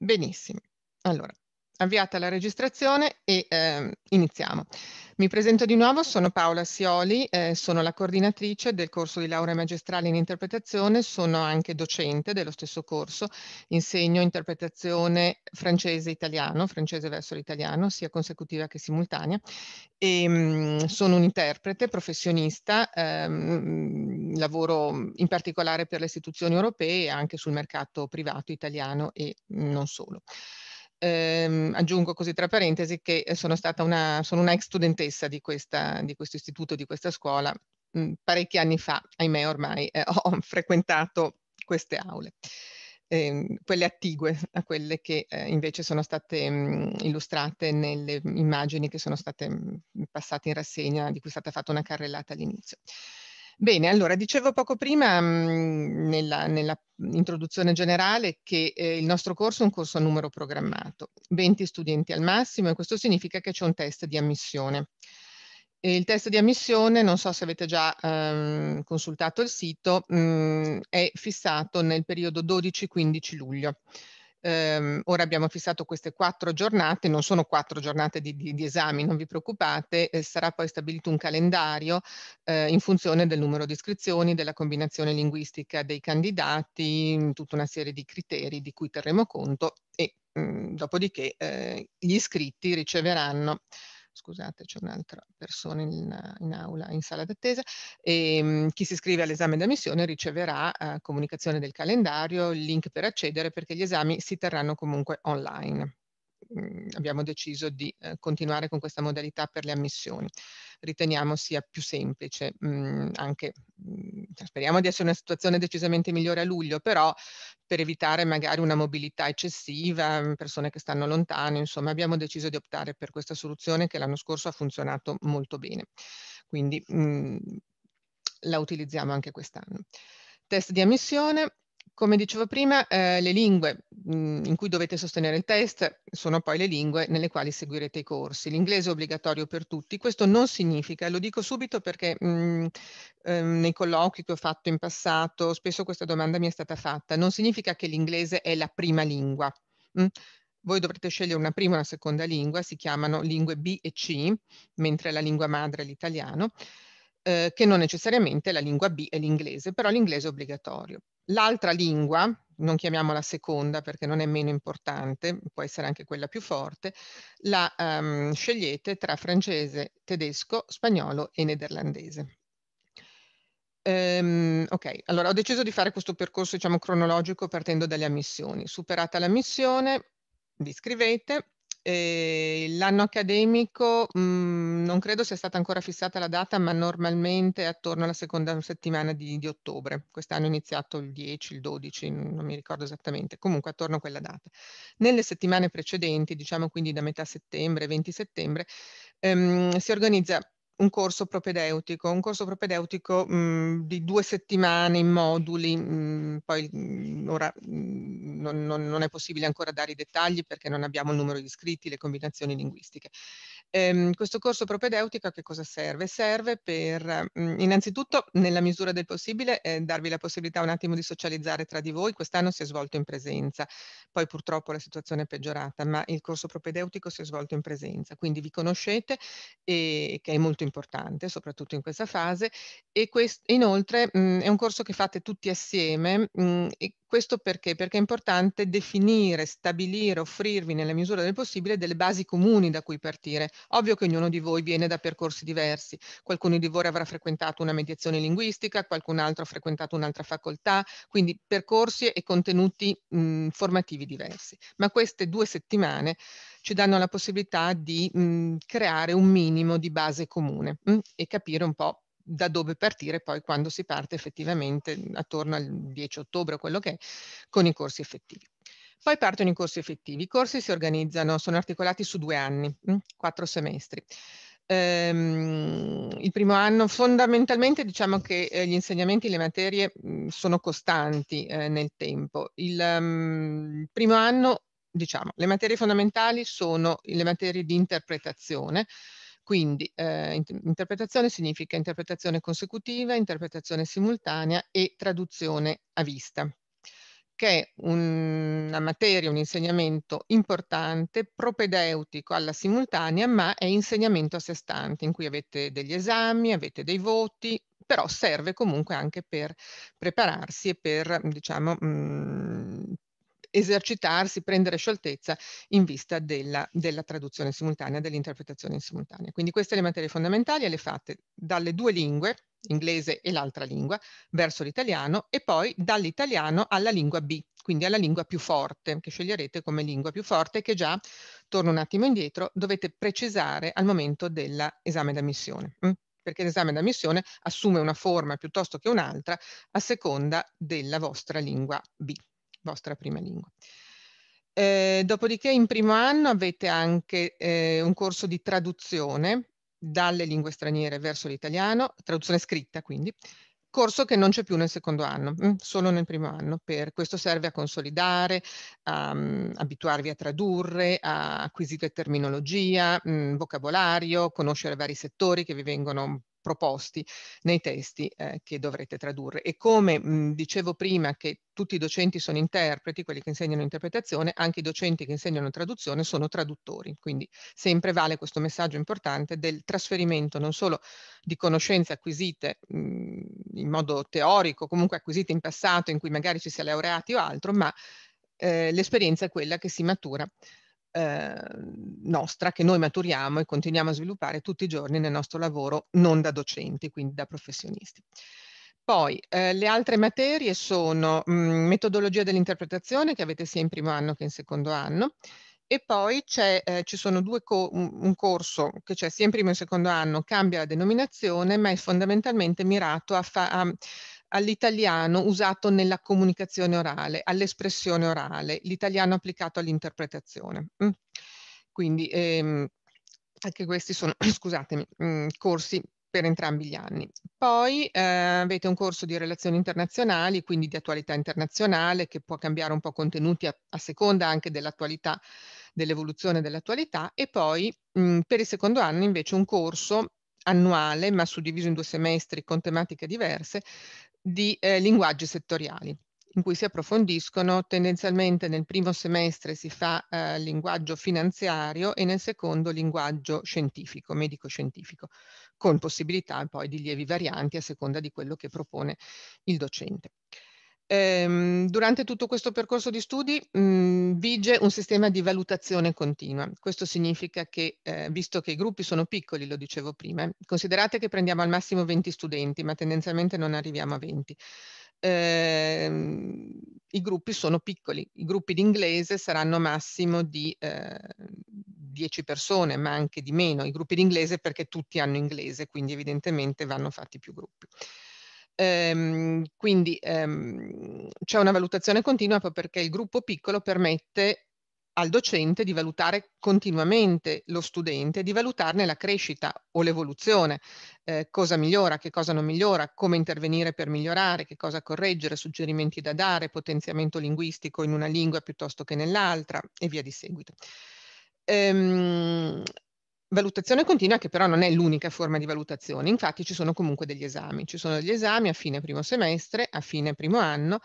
Benissimo. Allora, avviata la registrazione e eh, iniziamo. Mi presento di nuovo, sono Paola Sioli, eh, sono la coordinatrice del corso di laurea magistrale in interpretazione, sono anche docente dello stesso corso, insegno interpretazione francese-italiano, francese verso l'italiano, sia consecutiva che simultanea, e, ehm, mh, sono un interprete professionista, ehm, mm, lavoro in particolare per le istituzioni europee e anche sul mercato privato italiano e non solo. Ehm, aggiungo così tra parentesi che eh, sono stata una, sono una ex studentessa di, questa, di questo istituto, di questa scuola, mh, mm, parecchi anni fa, ahimè ormai, eh, ho frequentato queste aule. Ehm, quelle attigue a quelle che eh, invece sono state mh, mm, illustrate nelle immagini che sono state mh, mm, passate in rassegna, di cui è stata fatta una carrellata all'inizio. Bene, allora dicevo poco prima mh, mhmm, nella, introduzione generale che eh, il nostro corso è un corso a numero programmato, 20 studenti al massimo e questo significa che c'è un test di ammissione. E il test di ammissione, non so se avete già ehm, consultato il sito, mh, mhmm, è fissato nel periodo 12-15 luglio ehm, ora abbiamo fissato queste quattro giornate, non sono quattro giornate di, di, di esami, non vi preoccupate, eh, sarà poi stabilito un calendario eh, in funzione del numero di iscrizioni, della combinazione linguistica dei candidati, mm, tutta una serie di criteri di cui terremo conto e mh, mm, dopodiché eh, gli iscritti riceveranno scusate c'è un'altra persona in, in, aula, in sala d'attesa, e, ehm, chi si iscrive all'esame d'ammissione riceverà eh, comunicazione del calendario, il link per accedere perché gli esami si terranno comunque online mh, mm, abbiamo deciso di eh, continuare con questa modalità per le ammissioni. Riteniamo sia più semplice, mh, mm, anche mh, mm, cioè, speriamo di essere in una situazione decisamente migliore a luglio, però per evitare magari una mobilità eccessiva, persone che stanno lontano, insomma abbiamo deciso di optare per questa soluzione che l'anno scorso ha funzionato molto bene. Quindi la utilizziamo anche quest'anno. Test di ammissione, come dicevo prima, eh, le lingue mh, mm, in cui dovete sostenere il test sono poi le lingue nelle quali seguirete i corsi. L'inglese è obbligatorio per tutti, questo non significa, lo dico subito perché mh, mm, ehm, nei colloqui che ho fatto in passato spesso questa domanda mi è stata fatta, non significa che l'inglese è la prima lingua. Mh? Mm? voi dovrete scegliere una prima e una seconda lingua, si chiamano lingue B e C, mentre la lingua madre è l'italiano, eh, che non necessariamente la lingua B è l'inglese, però l'inglese è obbligatorio. L'altra lingua, non chiamiamola seconda perché non è meno importante, può essere anche quella più forte, la um, scegliete tra francese, tedesco, spagnolo e nederlandese. Um, ok, allora ho deciso di fare questo percorso diciamo cronologico partendo dalle ammissioni. Superata la missione, vi scrivete, eh, l'anno accademico mh, mhmm, non credo sia stata ancora fissata la data, ma normalmente è attorno alla seconda settimana di, di ottobre. Quest'anno è iniziato il 10, il 12, non mi ricordo esattamente, comunque attorno a quella data. Nelle settimane precedenti, diciamo quindi da metà settembre, 20 settembre, ehm, si organizza un corso propedeutico, un corso propedeutico mh, mhmm, di due settimane in moduli, mh, mhmm, poi mh, mhmm, ora non, non, non, è possibile ancora dare i dettagli perché non abbiamo il numero di iscritti, le combinazioni linguistiche. Ehm, questo corso propedeutico a che cosa serve? Serve per, mhmm, innanzitutto, nella misura del possibile, eh, darvi la possibilità un attimo di socializzare tra di voi. Quest'anno si è svolto in presenza, poi purtroppo la situazione è peggiorata, ma il corso propedeutico si è svolto in presenza, quindi vi conoscete, e, che è molto importante, soprattutto in questa fase, e quest inoltre mh, mhmm, è un corso che fate tutti assieme, mh, mhmm, questo perché? Perché è importante definire, stabilire, offrirvi nella misura del possibile delle basi comuni da cui partire Ovvio che ognuno di voi viene da percorsi diversi, qualcuno di voi avrà frequentato una mediazione linguistica, qualcun altro ha frequentato un'altra facoltà, quindi percorsi e contenuti mh, mhmm, formativi diversi. Ma queste due settimane ci danno la possibilità di mh, mhmm, creare un minimo di base comune mh, e capire un po' da dove partire poi quando si parte effettivamente attorno al 10 ottobre, o quello che è, con i corsi effettivi. Poi partono i corsi effettivi. I corsi si organizzano, sono articolati su due anni, mm, quattro semestri. Ehm, il primo anno fondamentalmente diciamo che eh, gli insegnamenti, e le materie mh, mm, sono costanti eh, nel tempo. Il um, primo anno, diciamo, le materie fondamentali sono le materie di interpretazione, quindi eh, inter interpretazione significa interpretazione consecutiva, interpretazione simultanea e traduzione a vista che è una materia, un insegnamento importante, propedeutico alla simultanea, ma è insegnamento a sé stante, in cui avete degli esami, avete dei voti, però serve comunque anche per prepararsi e per, diciamo, mh, mm, esercitarsi, prendere scioltezza in vista della, della traduzione simultanea, dell'interpretazione in simultanea. Quindi queste le materie fondamentali le fate dalle due lingue, inglese e l'altra lingua, verso l'italiano e poi dall'italiano alla lingua B, quindi alla lingua più forte, che sceglierete come lingua più forte, che già, torno un attimo indietro, dovete precisare al momento dell'esame d'ammissione mm? perché l'esame d'ammissione assume una forma piuttosto che un'altra a seconda della vostra lingua B vostra prima lingua. Eh, dopodiché in primo anno avete anche eh, un corso di traduzione dalle lingue straniere verso l'italiano, traduzione scritta quindi, corso che non c'è più nel secondo anno, mm, solo nel primo anno. Per questo serve a consolidare, a um, abituarvi a tradurre, a acquisire terminologia, um, vocabolario, conoscere vari settori che vi vengono proposti nei testi eh, che dovrete tradurre. E come mh, dicevo prima che tutti i docenti sono interpreti, quelli che insegnano interpretazione, anche i docenti che insegnano traduzione sono traduttori, quindi sempre vale questo messaggio importante del trasferimento non solo di conoscenze acquisite mh, in modo teorico, comunque acquisite in passato in cui magari ci si è laureati o altro, ma eh, l'esperienza è quella che si matura eh, nostra che noi maturiamo e continuiamo a sviluppare tutti i giorni nel nostro lavoro non da docenti, quindi da professionisti. Poi eh, le altre materie sono mh, mm, metodologia dell'interpretazione che avete sia in primo anno che in secondo anno e poi eh, ci sono due co un corso che c'è sia in primo che in secondo anno, cambia la denominazione ma è fondamentalmente mirato a, a all'italiano usato nella comunicazione orale, all'espressione orale, l'italiano applicato all'interpretazione. Mm. Quindi ehm, anche questi sono, scusatemi, mm, corsi per entrambi gli anni. Poi eh, avete un corso di relazioni internazionali, quindi di attualità internazionale, che può cambiare un po' contenuti a, a seconda anche dell'attualità, dell'evoluzione dell'attualità, e poi mh, mm, per il secondo anno invece un corso annuale, ma suddiviso in due semestri con tematiche diverse, di eh, linguaggi settoriali in cui si approfondiscono, tendenzialmente nel primo semestre si fa eh, linguaggio finanziario e nel secondo linguaggio scientifico, medico-scientifico, con possibilità poi di lievi varianti a seconda di quello che propone il docente. Ehm, durante tutto questo percorso di studi mh, mhmm, vige un sistema di valutazione continua. Questo significa che, eh, visto che i gruppi sono piccoli, lo dicevo prima, considerate che prendiamo al massimo 20 studenti, ma tendenzialmente non arriviamo a 20. Ehm, I gruppi sono piccoli, i gruppi di inglese saranno massimo di eh, 10 persone, ma anche di meno, i gruppi di inglese perché tutti hanno inglese, quindi evidentemente vanno fatti più gruppi. Ehm, quindi ehm, c'è una valutazione continua proprio perché il gruppo piccolo permette al docente di valutare continuamente lo studente, di valutarne la crescita o l'evoluzione, eh, cosa migliora, che cosa non migliora, come intervenire per migliorare, che cosa correggere, suggerimenti da dare, potenziamento linguistico in una lingua piuttosto che nell'altra e via di seguito. Ehm, Valutazione continua che però non è l'unica forma di valutazione, infatti ci sono comunque degli esami, ci sono degli esami a fine primo semestre, a fine primo anno,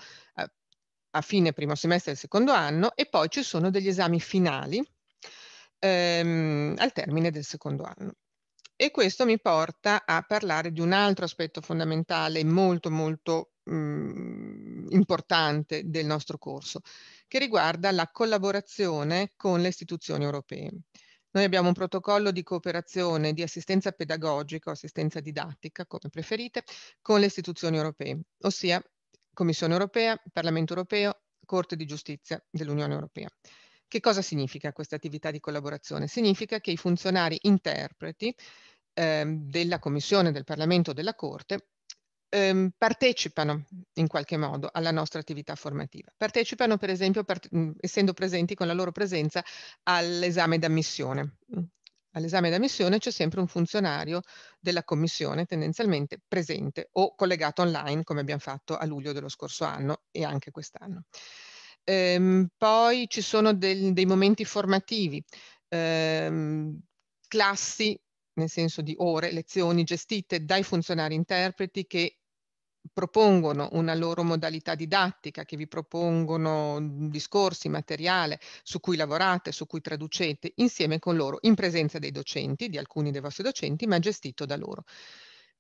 a fine primo semestre del secondo anno e poi ci sono degli esami finali ehm, al termine del secondo anno. E questo mi porta a parlare di un altro aspetto fondamentale molto molto mh, mm, importante del nostro corso, che riguarda la collaborazione con le istituzioni europee. Noi abbiamo un protocollo di cooperazione, di assistenza pedagogica o assistenza didattica, come preferite, con le istituzioni europee, ossia Commissione europea, Parlamento europeo, Corte di giustizia dell'Unione europea. Che cosa significa questa attività di collaborazione? Significa che i funzionari interpreti eh, della Commissione, del Parlamento o della Corte ehm, partecipano in qualche modo alla nostra attività formativa. Partecipano per esempio, part mm, essendo presenti con la loro presenza all'esame d'ammissione. All'esame d'ammissione c'è sempre un funzionario della commissione tendenzialmente presente o collegato online come abbiamo fatto a luglio dello scorso anno e anche quest'anno. Ehm, poi ci sono del, dei momenti formativi, ehm, classi nel senso di ore, lezioni gestite dai funzionari interpreti che propongono una loro modalità didattica, che vi propongono discorsi, materiale su cui lavorate, su cui traducete, insieme con loro, in presenza dei docenti, di alcuni dei vostri docenti, ma gestito da loro.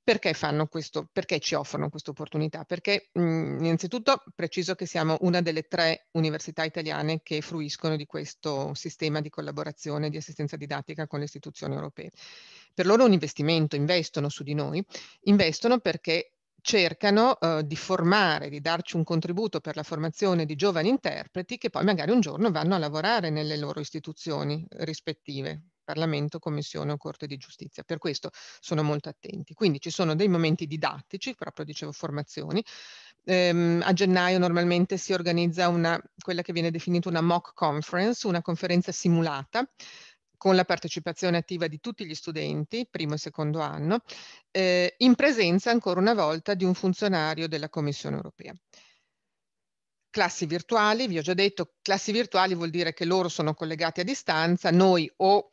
Perché fanno questo? Perché ci offrono questa opportunità? Perché mh, mhmm, innanzitutto preciso che siamo una delle tre università italiane che fruiscono di questo sistema di collaborazione e di assistenza didattica con le istituzioni europee. Per loro è un investimento, investono su di noi, investono perché cercano eh, di formare, di darci un contributo per la formazione di giovani interpreti che poi magari un giorno vanno a lavorare nelle loro istituzioni rispettive. Parlamento, Commissione o Corte di Giustizia. Per questo sono molto attenti. Quindi ci sono dei momenti didattici, proprio dicevo formazioni. Ehm, a gennaio normalmente si organizza una, quella che viene definita una mock conference, una conferenza simulata con la partecipazione attiva di tutti gli studenti, primo e secondo anno, eh, in presenza ancora una volta di un funzionario della Commissione europea. Classi virtuali, vi ho già detto, classi virtuali vuol dire che loro sono collegati a distanza, noi o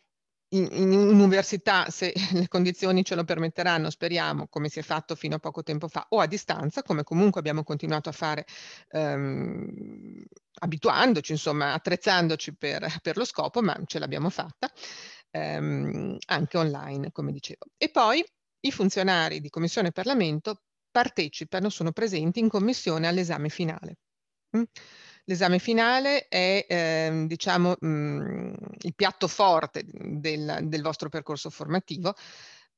in, in, università, se le condizioni ce lo permetteranno, speriamo, come si è fatto fino a poco tempo fa, o a distanza, come comunque abbiamo continuato a fare ehm, abituandoci, insomma, attrezzandoci per, per, lo scopo, ma ce l'abbiamo fatta, ehm, anche online, come dicevo. E poi i funzionari di Commissione e Parlamento partecipano, sono presenti in Commissione all'esame finale. Mm? L'esame finale è ehm, diciamo, mh, mhmm, il piatto forte del, del vostro percorso formativo,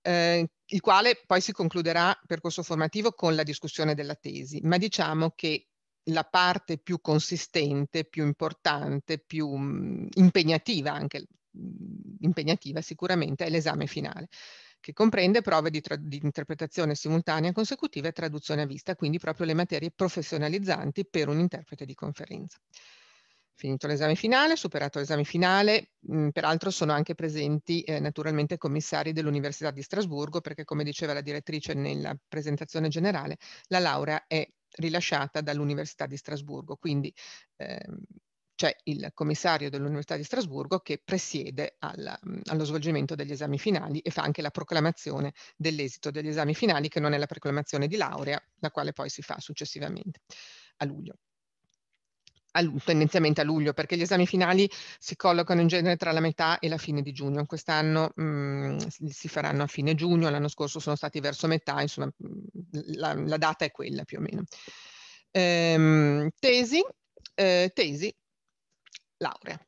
eh, il quale poi si concluderà percorso formativo con la discussione della tesi, ma diciamo che la parte più consistente, più importante, più mh, mhmm, impegnativa anche, mh, mhmm, impegnativa sicuramente, è l'esame finale che comprende prove di, di interpretazione simultanea consecutiva e traduzione a vista, quindi proprio le materie professionalizzanti per un interprete di conferenza. Finito l'esame finale, superato l'esame finale, mh, peraltro sono anche presenti eh, naturalmente commissari dell'Università di Strasburgo perché come diceva la direttrice nella presentazione generale, la laurea è rilasciata dall'Università di Strasburgo, quindi eh, c'è il commissario dell'Università di Strasburgo che presiede alla, allo svolgimento degli esami finali e fa anche la proclamazione dell'esito degli esami finali, che non è la proclamazione di laurea, la quale poi si fa successivamente a luglio. A, tendenzialmente a luglio, perché gli esami finali si collocano in genere tra la metà e la fine di giugno. Quest'anno si faranno a fine giugno, l'anno scorso sono stati verso metà, insomma la, la data è quella più o meno. Ehm, tesi, eh, tesi laurea.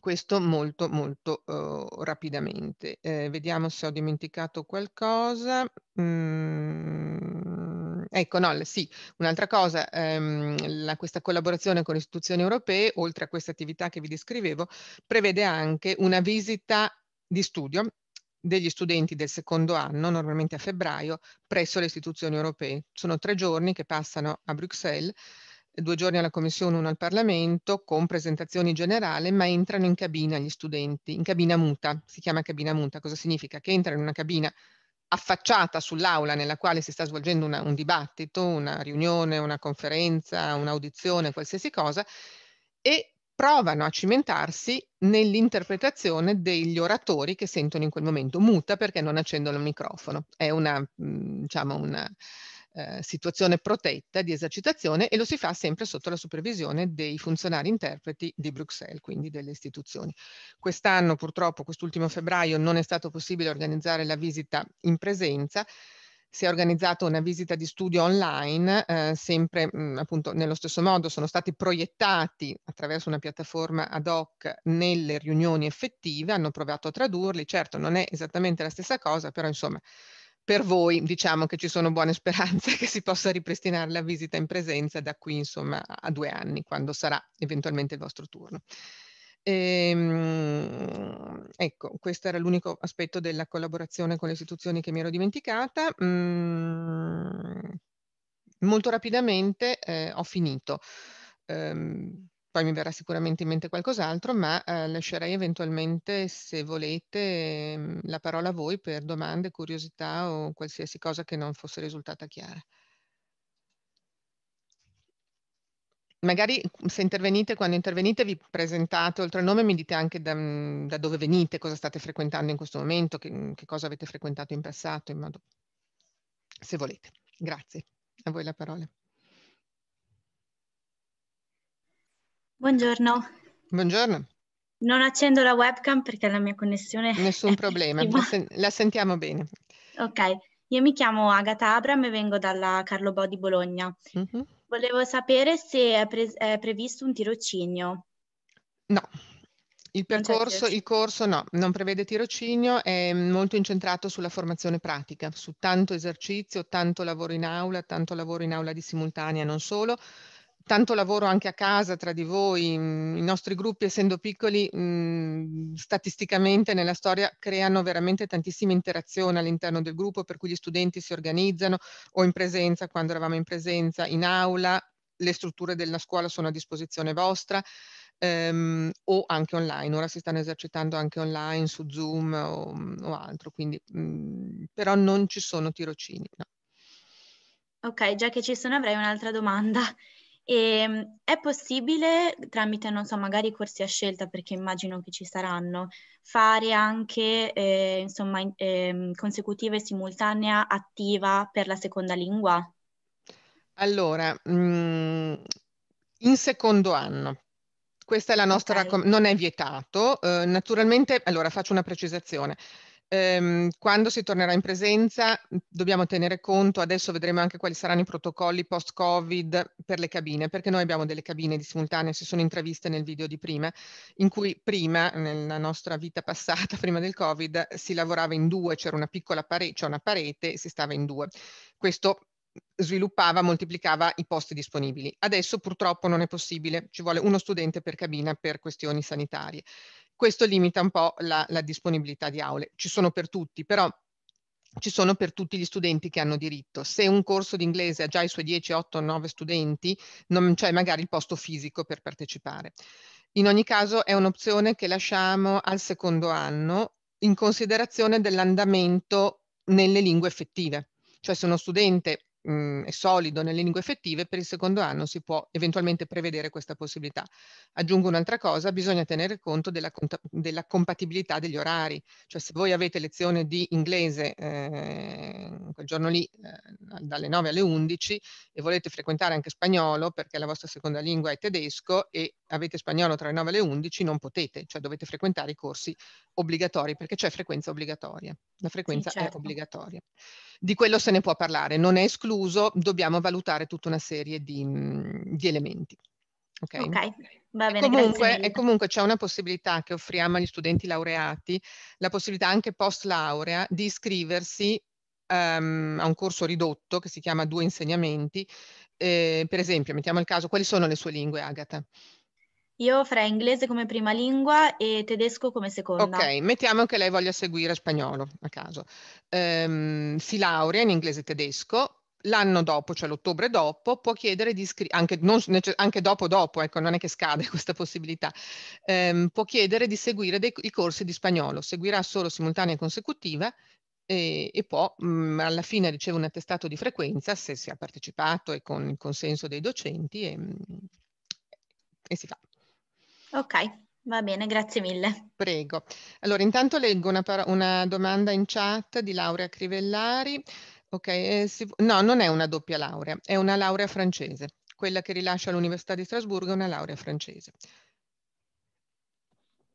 Questo molto molto uh, rapidamente. Eh, vediamo se ho dimenticato qualcosa. Mm, ecco, no, sì, un'altra cosa, ehm, la, questa collaborazione con le istituzioni europee, oltre a questa attività che vi descrivevo, prevede anche una visita di studio degli studenti del secondo anno, normalmente a febbraio, presso le istituzioni europee. Sono tre giorni che passano a Bruxelles due giorni alla Commissione, uno al Parlamento, con presentazioni generali, ma entrano in cabina gli studenti, in cabina muta, si chiama cabina muta, cosa significa? Che entrano in una cabina affacciata sull'aula nella quale si sta svolgendo una, un dibattito, una riunione, una conferenza, un'audizione, qualsiasi cosa, e provano a cimentarsi nell'interpretazione degli oratori che sentono in quel momento, muta perché non accendono il microfono. È una, mm, diciamo, una, eh, situazione protetta di esercitazione e lo si fa sempre sotto la supervisione dei funzionari interpreti di Bruxelles, quindi delle istituzioni. Quest'anno purtroppo, quest'ultimo febbraio, non è stato possibile organizzare la visita in presenza, si è organizzata una visita di studio online, eh, sempre mh, mm, appunto nello stesso modo sono stati proiettati attraverso una piattaforma ad hoc nelle riunioni effettive, hanno provato a tradurli, certo non è esattamente la stessa cosa, però insomma per voi diciamo che ci sono buone speranze che si possa ripristinare la visita in presenza da qui insomma a due anni, quando sarà eventualmente il vostro turno. Ehm, ecco, questo era l'unico aspetto della collaborazione con le istituzioni che mi ero dimenticata. Mm, molto rapidamente eh, ho finito. Ehm, poi mi verrà sicuramente in mente qualcos'altro, ma eh, lascerei eventualmente, se volete, ehm, la parola a voi per domande, curiosità o qualsiasi cosa che non fosse risultata chiara. Magari mhmm, se intervenite, quando intervenite vi presentate oltre al nome, mi dite anche da, mhmm, da dove venite, cosa state frequentando in questo momento, che, mhmm, che cosa avete frequentato in passato, in modo... se volete. Grazie, a voi la parola. Buongiorno. Buongiorno. Non accendo la webcam perché la mia connessione... Nessun problema, la, sen- la, sentiamo bene. Ok, io mi chiamo Agata Abram e vengo dalla Carlo Bo di Bologna. Mm-hmm. Volevo sapere se è, pre- è, previsto un tirocinio. No, il percorso, il corso no, non prevede tirocinio, è molto incentrato sulla formazione pratica, su tanto esercizio, tanto lavoro in aula, tanto lavoro in aula di simultanea, non solo tanto lavoro anche a casa tra di voi, mm, i nostri gruppi essendo piccoli mm, statisticamente nella storia creano veramente tantissima interazione all'interno del gruppo per cui gli studenti si organizzano o in presenza quando eravamo in presenza in aula, le strutture della scuola sono a disposizione vostra ehm, o anche online, ora si stanno esercitando anche online su Zoom o, mm, o altro, quindi mh, però non ci sono tirocini. No. Ok, già che ci sono avrei un'altra domanda. E ehm, è possibile, tramite, non so, magari corsi a scelta, perché immagino che ci saranno, fare anche, eh, insomma, in, eh, consecutiva e simultanea attiva per la seconda lingua? Allora, mh, mm, in secondo anno, questa è la nostra okay. raccom- non è vietato. Uh, naturalmente, allora faccio una precisazione. Ehm, quando si tornerà in presenza dobbiamo tenere conto, adesso vedremo anche quali saranno i protocolli post-Covid per le cabine, perché noi abbiamo delle cabine di simultanea, si sono intraviste nel video di prima, in cui prima, nella nostra vita passata, prima del Covid, si lavorava in due, c'era una piccola parete, c'era una parete e si stava in due. Questo sviluppava, moltiplicava i posti disponibili. Adesso purtroppo non è possibile, ci vuole uno studente per cabina per questioni sanitarie questo limita un po' la, la disponibilità di aule. Ci sono per tutti, però ci sono per tutti gli studenti che hanno diritto. Se un corso di inglese ha già i suoi 10, 8, 9 studenti, non c'è magari il posto fisico per partecipare. In ogni caso è un'opzione che lasciamo al secondo anno in considerazione dell'andamento nelle lingue effettive. Cioè se uno studente mh, mhmm, è solido nelle lingue effettive, per il secondo anno si può eventualmente prevedere questa possibilità. Aggiungo un'altra cosa, bisogna tenere conto della, della, compatibilità degli orari, cioè se voi avete lezione di inglese eh, quel giorno lì eh, dalle 9 alle 11 e volete frequentare anche spagnolo perché la vostra seconda lingua è tedesco e avete spagnolo tra le 9 e le 11 non potete, cioè dovete frequentare i corsi obbligatori perché c'è frequenza obbligatoria. La frequenza sì, certo. è obbligatoria. Di quello se ne può parlare, non è escluso, dobbiamo valutare tutta una serie di, mhmm, di elementi. Ok, okay. Va bene, e comunque, e comunque c'è una possibilità che offriamo agli studenti laureati, la possibilità anche post laurea di iscriversi um, a un corso ridotto che si chiama Due insegnamenti. Eh, per esempio, mettiamo il caso, quali sono le sue lingue, Agata? Io fra inglese come prima lingua e tedesco come seconda. Ok, mettiamo che lei voglia seguire spagnolo, a caso. Ehm, si laurea in inglese e tedesco, l'anno dopo, cioè l'ottobre dopo, può chiedere di iscriversi, anche, anche, dopo dopo, ecco, non è che scade questa possibilità, ehm, può chiedere di seguire dei, i corsi di spagnolo, seguirà solo simultanea e consecutiva e, e può, mh, mm, alla fine riceve un attestato di frequenza se si è partecipato e con il consenso dei docenti e, mm, e si fa. Ok, va bene, grazie mille. Prego. Allora, intanto leggo una, una domanda in chat di Laura Crivellari. Ok, eh, si- no, non è una doppia laurea, è una laurea francese. Quella che rilascia l'Università di Strasburgo è una laurea francese.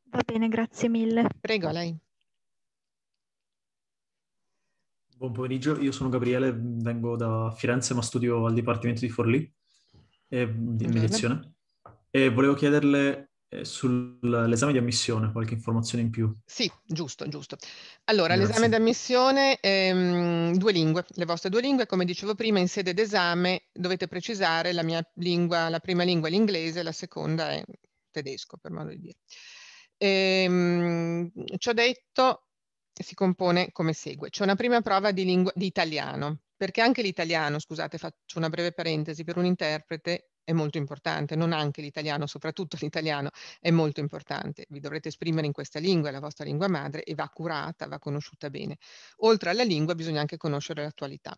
Va bene, grazie mille. Prego, a lei. Buon pomeriggio, io sono Gabriele, vengo da Firenze ma studio al Dipartimento di Forlì e eh, di Medizione. E volevo chiederle eh, sull'esame di ammissione, qualche informazione in più? Sì, giusto, giusto. Allora, Grazie. l'esame di ammissione, ehm, due lingue, le vostre due lingue, come dicevo prima, in sede d'esame dovete precisare la mia lingua, la prima lingua è l'inglese, la seconda è tedesco, per modo di dire. Ehm, ciò detto, si compone come segue. C'è una prima prova di, lingua, di italiano, perché anche l'italiano, scusate, faccio una breve parentesi, per un interprete è molto importante, non anche l'italiano, soprattutto l'italiano è molto importante. Vi dovrete esprimere in questa lingua, è la vostra lingua madre e va curata, va conosciuta bene. Oltre alla lingua bisogna anche conoscere l'attualità.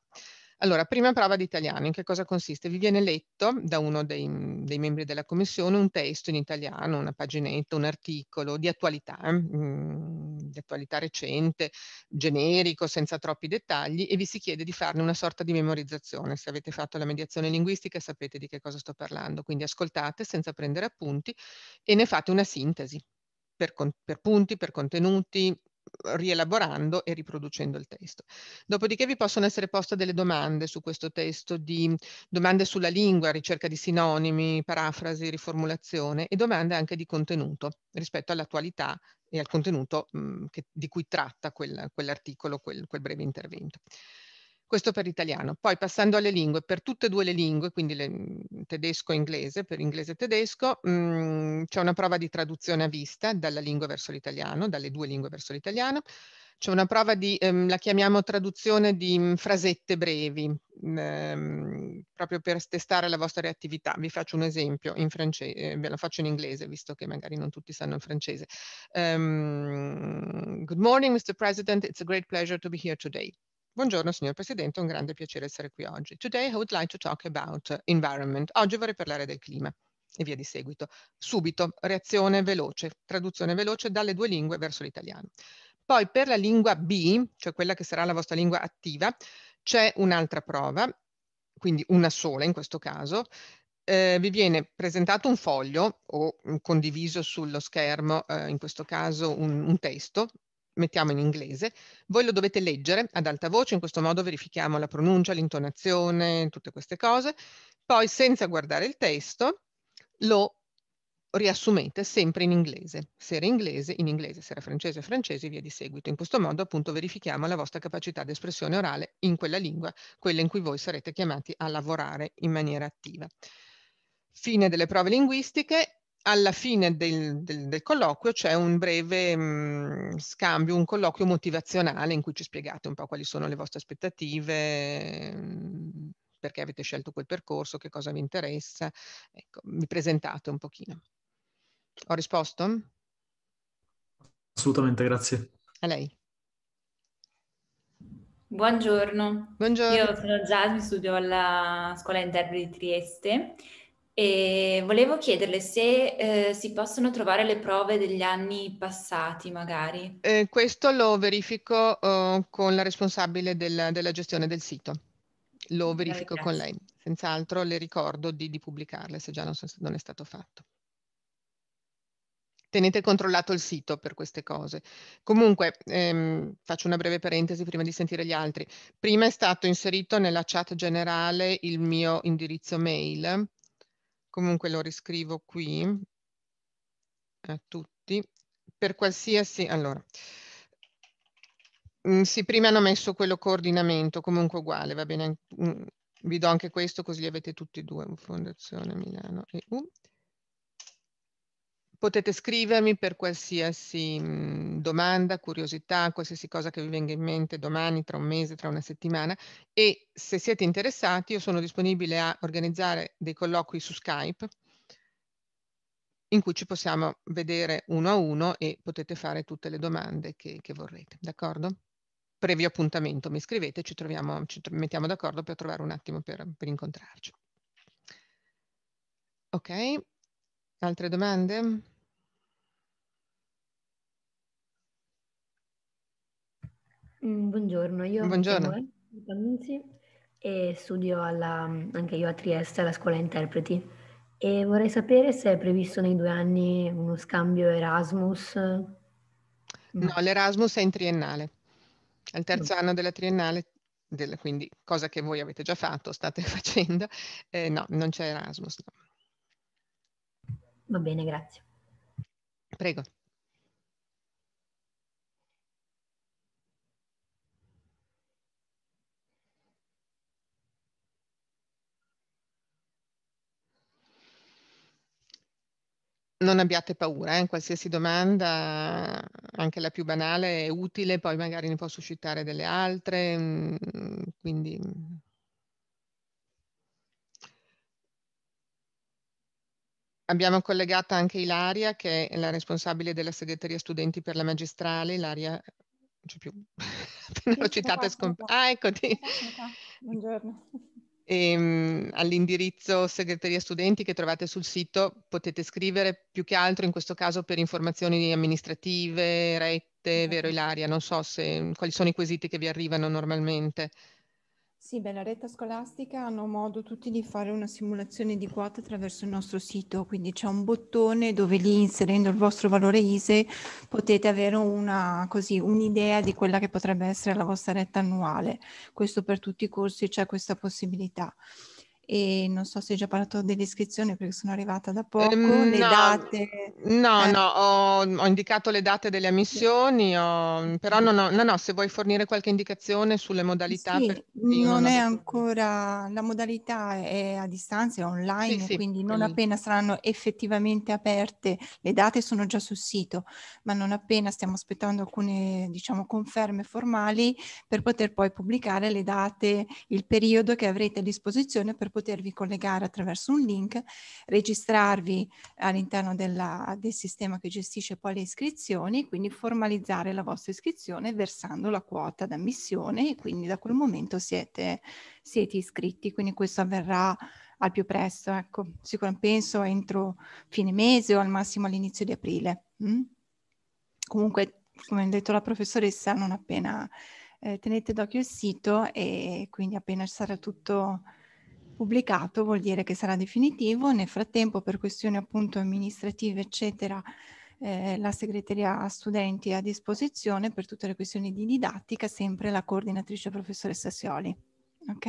Allora, prima prova di italiano, in che cosa consiste? Vi viene letto da uno dei, mm, dei membri della commissione un testo in italiano, una paginetta, un articolo di attualità, eh? di attualità recente, generico, senza troppi dettagli, e vi si chiede di farne una sorta di memorizzazione. Se avete fatto la mediazione linguistica sapete di che cosa sto parlando, quindi ascoltate senza prendere appunti e ne fate una sintesi per, per punti, per contenuti, rielaborando e riproducendo il testo. Dopodiché vi possono essere poste delle domande su questo testo, di, domande sulla lingua, ricerca di sinonimi, parafrasi, riformulazione e domande anche di contenuto rispetto all'attualità e al contenuto mh, che, di cui tratta quell'articolo, quel, quel, quel breve intervento. Questo per l'italiano. Poi passando alle lingue, per tutte e due le lingue, quindi le, mhmm, tedesco e inglese, per inglese e tedesco, mhmm, c'è una prova di traduzione a vista dalla lingua verso l'italiano, dalle due lingue verso l'italiano. C'è una prova di, ehm, la chiamiamo traduzione di mh, mhmm, frasette brevi, ehm, proprio per testare la vostra reattività. Vi faccio un esempio in francese, eh, ve lo faccio in inglese, visto che magari non tutti sanno il francese. Um, good morning, Mr. President. It's a great pleasure to be here today. Buongiorno signor Presidente, è un grande piacere essere qui oggi. Today I would like to talk about environment. Oggi vorrei parlare del clima e via di seguito. Subito, reazione veloce, traduzione veloce dalle due lingue verso l'italiano. Poi per la lingua B, cioè quella che sarà la vostra lingua attiva, c'è un'altra prova, quindi una sola in questo caso. Eh, vi viene presentato un foglio o mm, condiviso sullo schermo, eh, in questo caso un, un testo, mettiamo in inglese, voi lo dovete leggere ad alta voce, in questo modo verifichiamo la pronuncia, l'intonazione, tutte queste cose, poi senza guardare il testo lo riassumete sempre in inglese, se era inglese, in inglese, se era francese, francese, via di seguito. In questo modo appunto verifichiamo la vostra capacità di espressione orale in quella lingua, quella in cui voi sarete chiamati a lavorare in maniera attiva. Fine delle prove linguistiche, alla fine del, del, del colloquio c'è un breve mh, mm, scambio, un colloquio motivazionale in cui ci spiegate un po' quali sono le vostre aspettative, mh, mm, perché avete scelto quel percorso, che cosa vi interessa. Ecco, mi presentate un pochino. Ho risposto? Assolutamente, grazie. A lei. Buongiorno. Buongiorno. Io sono Giasmi, studio alla Scuola Interpreti di Trieste e volevo chiederle se eh, si possono trovare le prove degli anni passati, magari. Eh, questo lo verifico eh, con la responsabile del, della gestione del sito. Lo verifico con lei. Senz'altro le ricordo di, di pubblicarle se già non, so, non, è stato fatto. Tenete controllato il sito per queste cose. Comunque, ehm, faccio una breve parentesi prima di sentire gli altri. Prima è stato inserito nella chat generale il mio indirizzo mail comunque lo riscrivo qui a tutti, per qualsiasi, allora, mm, sì, prima hanno messo quello coordinamento, comunque uguale, va bene, mm, vi do anche questo così li avete tutti e due, Fondazione Milano e U. Potete scrivermi per qualsiasi mhmm, domanda, curiosità, qualsiasi cosa che vi venga in mente domani, tra un mese, tra una settimana e se siete interessati io sono disponibile a organizzare dei colloqui su Skype in cui ci possiamo vedere uno a uno e potete fare tutte le domande che, che vorrete, d'accordo? Previo appuntamento mi scrivete, ci, troviamo, ci tro mettiamo d'accordo per trovare un attimo per, per incontrarci. Ok, altre domande? Mm, buongiorno, io Buongiorno. sono Annunzi e studio alla, anche io a Trieste alla scuola interpreti e vorrei sapere se è previsto nei due anni uno scambio Erasmus. No, l'Erasmus è in triennale, è il terzo mm. anno della triennale, del, quindi cosa che voi avete già fatto, state facendo, eh, no, non c'è Erasmus. No. Va bene, grazie. Prego. non abbiate paura, eh? qualsiasi domanda, anche la più banale, è utile, poi magari ne può suscitare delle altre, mm, quindi... Mm. Abbiamo collegata anche Ilaria, che è la responsabile della segreteria studenti per la magistrale. Ilaria, non c'è più, l'ho citata e scomparsa. Ah, eccoti. Buongiorno ehm, all'indirizzo segreteria studenti che trovate sul sito potete scrivere più che altro in questo caso per informazioni amministrative, rette, vero Ilaria? Non so se, quali sono i quesiti che vi arrivano normalmente. Sì, beh, la retta scolastica hanno modo tutti di fare una simulazione di quota attraverso il nostro sito, quindi c'è un bottone dove lì inserendo il vostro valore ISE potete avere una, così, un'idea di quella che potrebbe essere la vostra retta annuale. Questo per tutti i corsi c'è questa possibilità e non so se hai già parlato dell'iscrizione perché sono arrivata da poco, um, le no, date. No, eh. no, ho, mhmm, ho, indicato le date delle ammissioni, ho, mhmm, però non ho, no, no, se vuoi fornire qualche indicazione sulle modalità. Sì, non, non, è ancora, la modalità è a distanza, è online, sì, sì, quindi non quindi. appena saranno effettivamente aperte, le date sono già sul sito, ma non appena stiamo aspettando alcune, diciamo, conferme formali per poter poi pubblicare le date, il periodo che avrete a disposizione per potervi collegare attraverso un link, registrarvi all'interno della, del sistema che gestisce poi le iscrizioni, quindi formalizzare la vostra iscrizione versando la quota d'ammissione e quindi da quel momento siete, siete iscritti, quindi questo avverrà al più presto, ecco, sicuramente penso entro fine mese o al massimo all'inizio di aprile. Mm? Comunque, come ha detto la professoressa, non appena eh, tenete d'occhio il sito e quindi appena sarà tutto pubblicato vuol dire che sarà definitivo, nel frattempo per questioni appunto amministrative eccetera eh, la segreteria studenti è a disposizione per tutte le questioni di didattica, sempre la coordinatrice professoressa Sioli. Ok?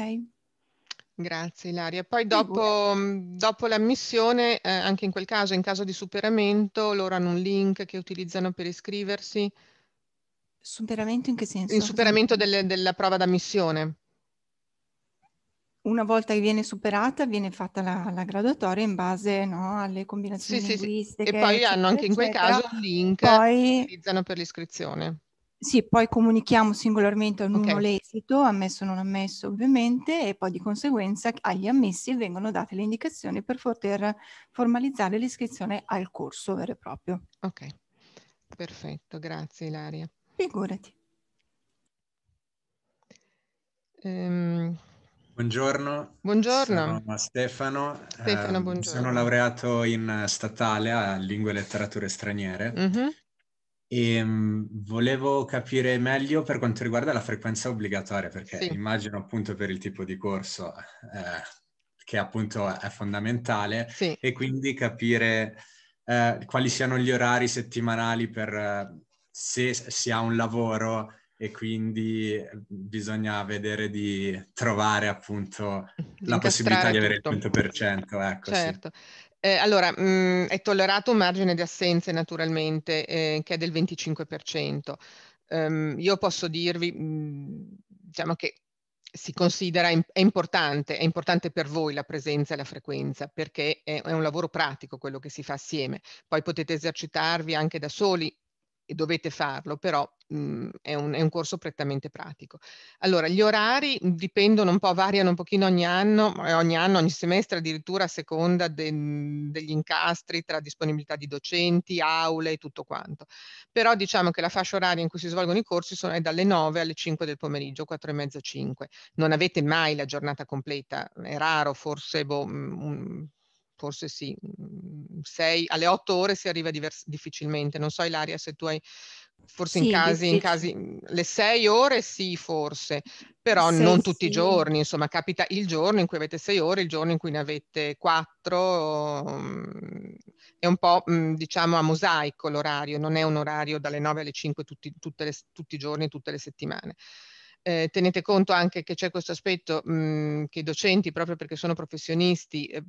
Grazie Ilaria. Poi dopo, mm, dopo l'ammissione, eh, anche in quel caso, in caso di superamento, loro hanno un link che utilizzano per iscriversi. Superamento in che senso? In superamento delle, della prova d'ammissione una volta che viene superata viene fatta la, la graduatoria in base no, alle combinazioni sì, linguistiche. Sì, sì. E poi hanno anche in quel eccetera. caso un link poi... che utilizzano per l'iscrizione. Sì, poi comunichiamo singolarmente a ognuno okay. l'esito, ammesso o non ammesso ovviamente, e poi di conseguenza agli ammessi vengono date le indicazioni per poter formalizzare l'iscrizione al corso vero e proprio. Ok, perfetto, grazie Ilaria. Figurati. Ehm... Buongiorno. Buongiorno. Sono eh, Stefano. Stefano, eh, buongiorno. Sono laureato in eh, statale a lingue e letterature straniere mm-hmm. e ehm, mh, volevo capire meglio per quanto riguarda la frequenza obbligatoria, perché sì. immagino appunto per il tipo di corso eh, che appunto è fondamentale sì. e quindi capire eh, quali siano gli orari settimanali per eh, se si ha un lavoro e quindi ehm, bisogna vedere di trovare appunto la possibilità di avere tutto. il 100%. Ecco, certo. Sì. Eh, allora, mh, mm, è tollerato un margine di assenze naturalmente eh, che è del 25%. Um, ehm, io posso dirvi, mh, mm, diciamo che si considera, è importante, è importante per voi la presenza e la frequenza perché è, è un lavoro pratico quello che si fa assieme. Poi potete esercitarvi anche da soli e dovete farlo, però mh, mhmm, è, un, è, un, corso prettamente pratico. Allora, gli orari dipendono un po', variano un pochino ogni anno, ogni anno, ogni semestre addirittura a seconda de, degli incastri tra disponibilità di docenti, aule e tutto quanto. Però diciamo che la fascia oraria in cui si svolgono i corsi sono, è dalle 9 alle 5 del pomeriggio, 4 e mezza, 5. Non avete mai la giornata completa, è raro, forse boh, mh, mhmm, forse sì, mm, sei, alle otto ore si arriva divers- difficilmente. Non so Ilaria se tu hai forse sì, in, casi, in, casi, mm, le sei ore sì forse, però sei, non tutti sì. i giorni, insomma capita il giorno in cui avete sei ore, il giorno in cui ne avete quattro, mm, è un po' diciamo a mosaico l'orario, non è un orario dalle nove alle cinque tutti, le, tutti i giorni, tutte le settimane. Eh, tenete conto anche che c'è questo aspetto mh, che i docenti, proprio perché sono professionisti, eh,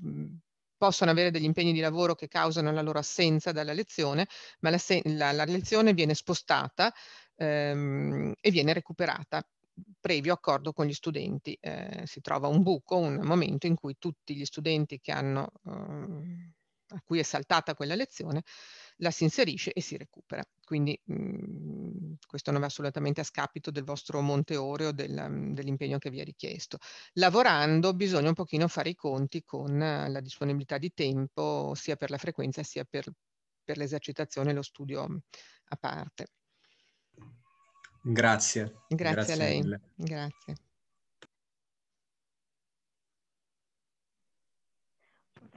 possono avere degli impegni di lavoro che causano la loro assenza dalla lezione, ma la, la, la lezione viene spostata ehm, e viene recuperata previo accordo con gli studenti. Eh, si trova un buco, un momento in cui tutti gli studenti hanno, eh, a cui è saltata quella lezione la si inserisce e si recupera. Quindi mh, mhmm, questo non va assolutamente a scapito del vostro monte oreo, del, mhmm, dell'impegno che vi è richiesto. Lavorando bisogna un pochino fare i conti con eh, la disponibilità di tempo sia per la frequenza sia per, per l'esercitazione e lo studio mhmm, a parte. Grazie. Grazie, Grazie a lei. Mille. Grazie.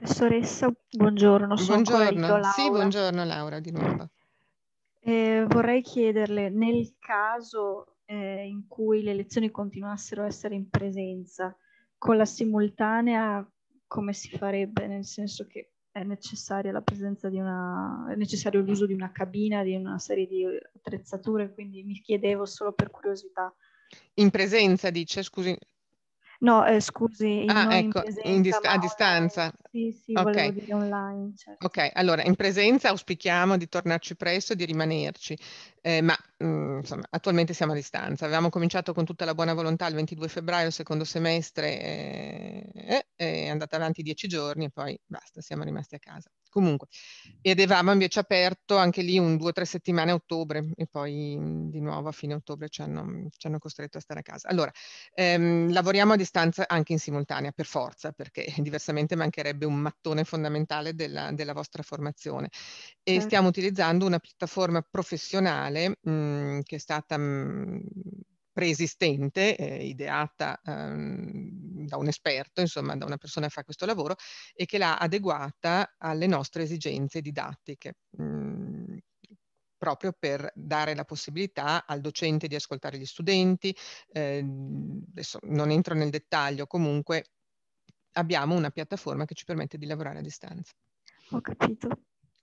Professoressa, buongiorno, sono buongiorno. Laura. Sì, buongiorno Laura di nuovo. Eh, vorrei chiederle, nel caso eh, in cui le lezioni continuassero a essere in presenza, con la simultanea come si farebbe? Nel senso che è necessaria la presenza di una, è necessario l'uso di una cabina, di una serie di attrezzature, quindi mi chiedevo solo per curiosità. In presenza dice, scusi, No, eh, scusi, ah, ecco, presenza, dis- a eh, distanza. Sì, sì, okay. dire online. Certo. Ok, allora in presenza auspichiamo di tornarci presto, e di rimanerci, eh, ma Mhmm, insomma, attualmente siamo a distanza. Avevamo cominciato con tutta la buona volontà il 22 febbraio, secondo semestre, eh, eh, eh, è andata avanti dieci giorni e poi basta, siamo rimasti a casa. Comunque, ed avevamo invece aperto anche lì un due o tre settimane a ottobre e poi mhmm, di nuovo a fine ottobre ci hanno, mhmm, ci hanno costretto a stare a casa. Allora, ehm, lavoriamo a distanza anche in simultanea, per forza, perché diversamente mancherebbe un mattone fondamentale della, della vostra formazione. E sì. Certo. stiamo utilizzando una piattaforma professionale. Mh, Ehm, che è stata mhmm, preesistente, eh, ideata ehm, da un esperto, insomma da una persona che fa questo lavoro, e che l'ha adeguata alle nostre esigenze didattiche, mh, mhmm, proprio per dare la possibilità al docente di ascoltare gli studenti. Eh, adesso non entro nel dettaglio, comunque abbiamo una piattaforma che ci permette di lavorare a distanza. Ho capito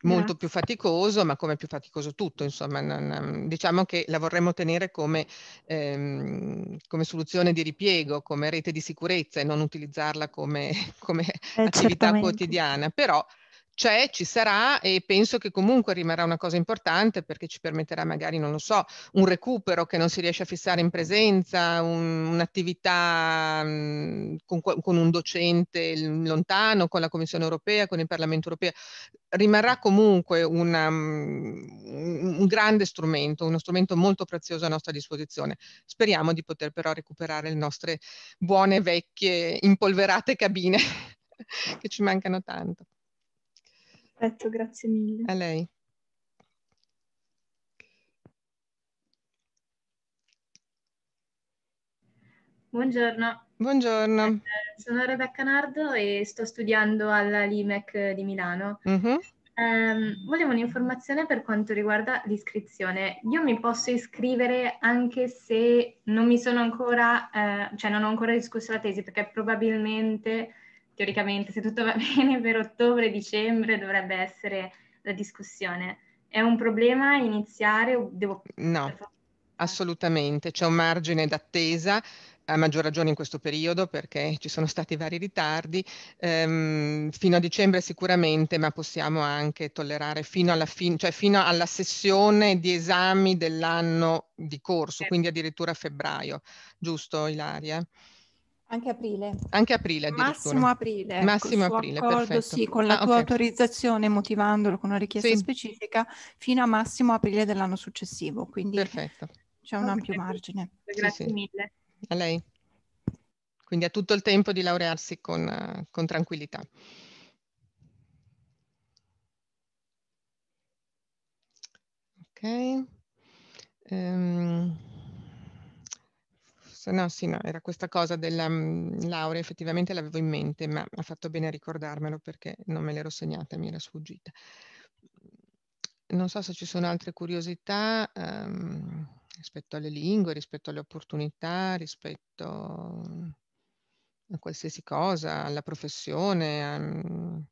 molto più faticoso, ma come più faticoso tutto, insomma, non, diciamo che la vorremmo tenere come, ehm, come, soluzione di ripiego, come rete di sicurezza e non utilizzarla come, come eh, attività certamente. quotidiana, però c'è, ci sarà e penso che comunque rimarrà una cosa importante perché ci permetterà magari, non lo so, un recupero che non si riesce a fissare in presenza, un, un'attività mh, mhmm, con, con, un docente lontano, con la Commissione europea, con il Parlamento europeo. Rimarrà comunque una, mhmm, un grande strumento, uno strumento molto prezioso a nostra disposizione. Speriamo di poter però recuperare le nostre buone, vecchie, impolverate cabine che ci mancano tanto. Perfetto, grazie mille. A lei. Buongiorno. Buongiorno. Eh, sono Rebecca Nardo e sto studiando alla LIMEC di Milano. Mm-hmm. Um, volevo un'informazione per quanto riguarda l'iscrizione. Io mi posso iscrivere anche se non mi sono ancora, eh, cioè non ho ancora discusso la tesi, perché probabilmente teoricamente, se tutto va bene, per ottobre-dicembre dovrebbe essere la discussione. È un problema iniziare o devo... No, assolutamente, c'è un margine d'attesa a maggior ragione in questo periodo perché ci sono stati vari ritardi, ehm, fino a dicembre sicuramente, ma possiamo anche tollerare fino alla, fin- cioè fino alla sessione di esami dell'anno di corso, eh. quindi addirittura a febbraio, giusto Ilaria? Anche aprile. Anche aprile Massimo aprile. Ecco, massimo aprile, accordo, perfetto. Sì, con la ah, tua okay. autorizzazione motivandolo con una richiesta sì. specifica fino a massimo aprile dell'anno successivo, quindi perfetto. c'è un okay. ampio margine. Grazie sì, mille. A lei. Quindi ha tutto il tempo di laurearsi con, con tranquillità. Ok. Um. Forse no, sì, no, era questa cosa della mh, mhmm, laurea, effettivamente l'avevo in mente, ma ha fatto bene a ricordarmelo perché non me l'ero segnata, mi era sfuggita. Non so se ci sono altre curiosità ehm, rispetto alle lingue, rispetto alle opportunità, rispetto mhmm, a qualsiasi cosa, alla professione. A... Mhmm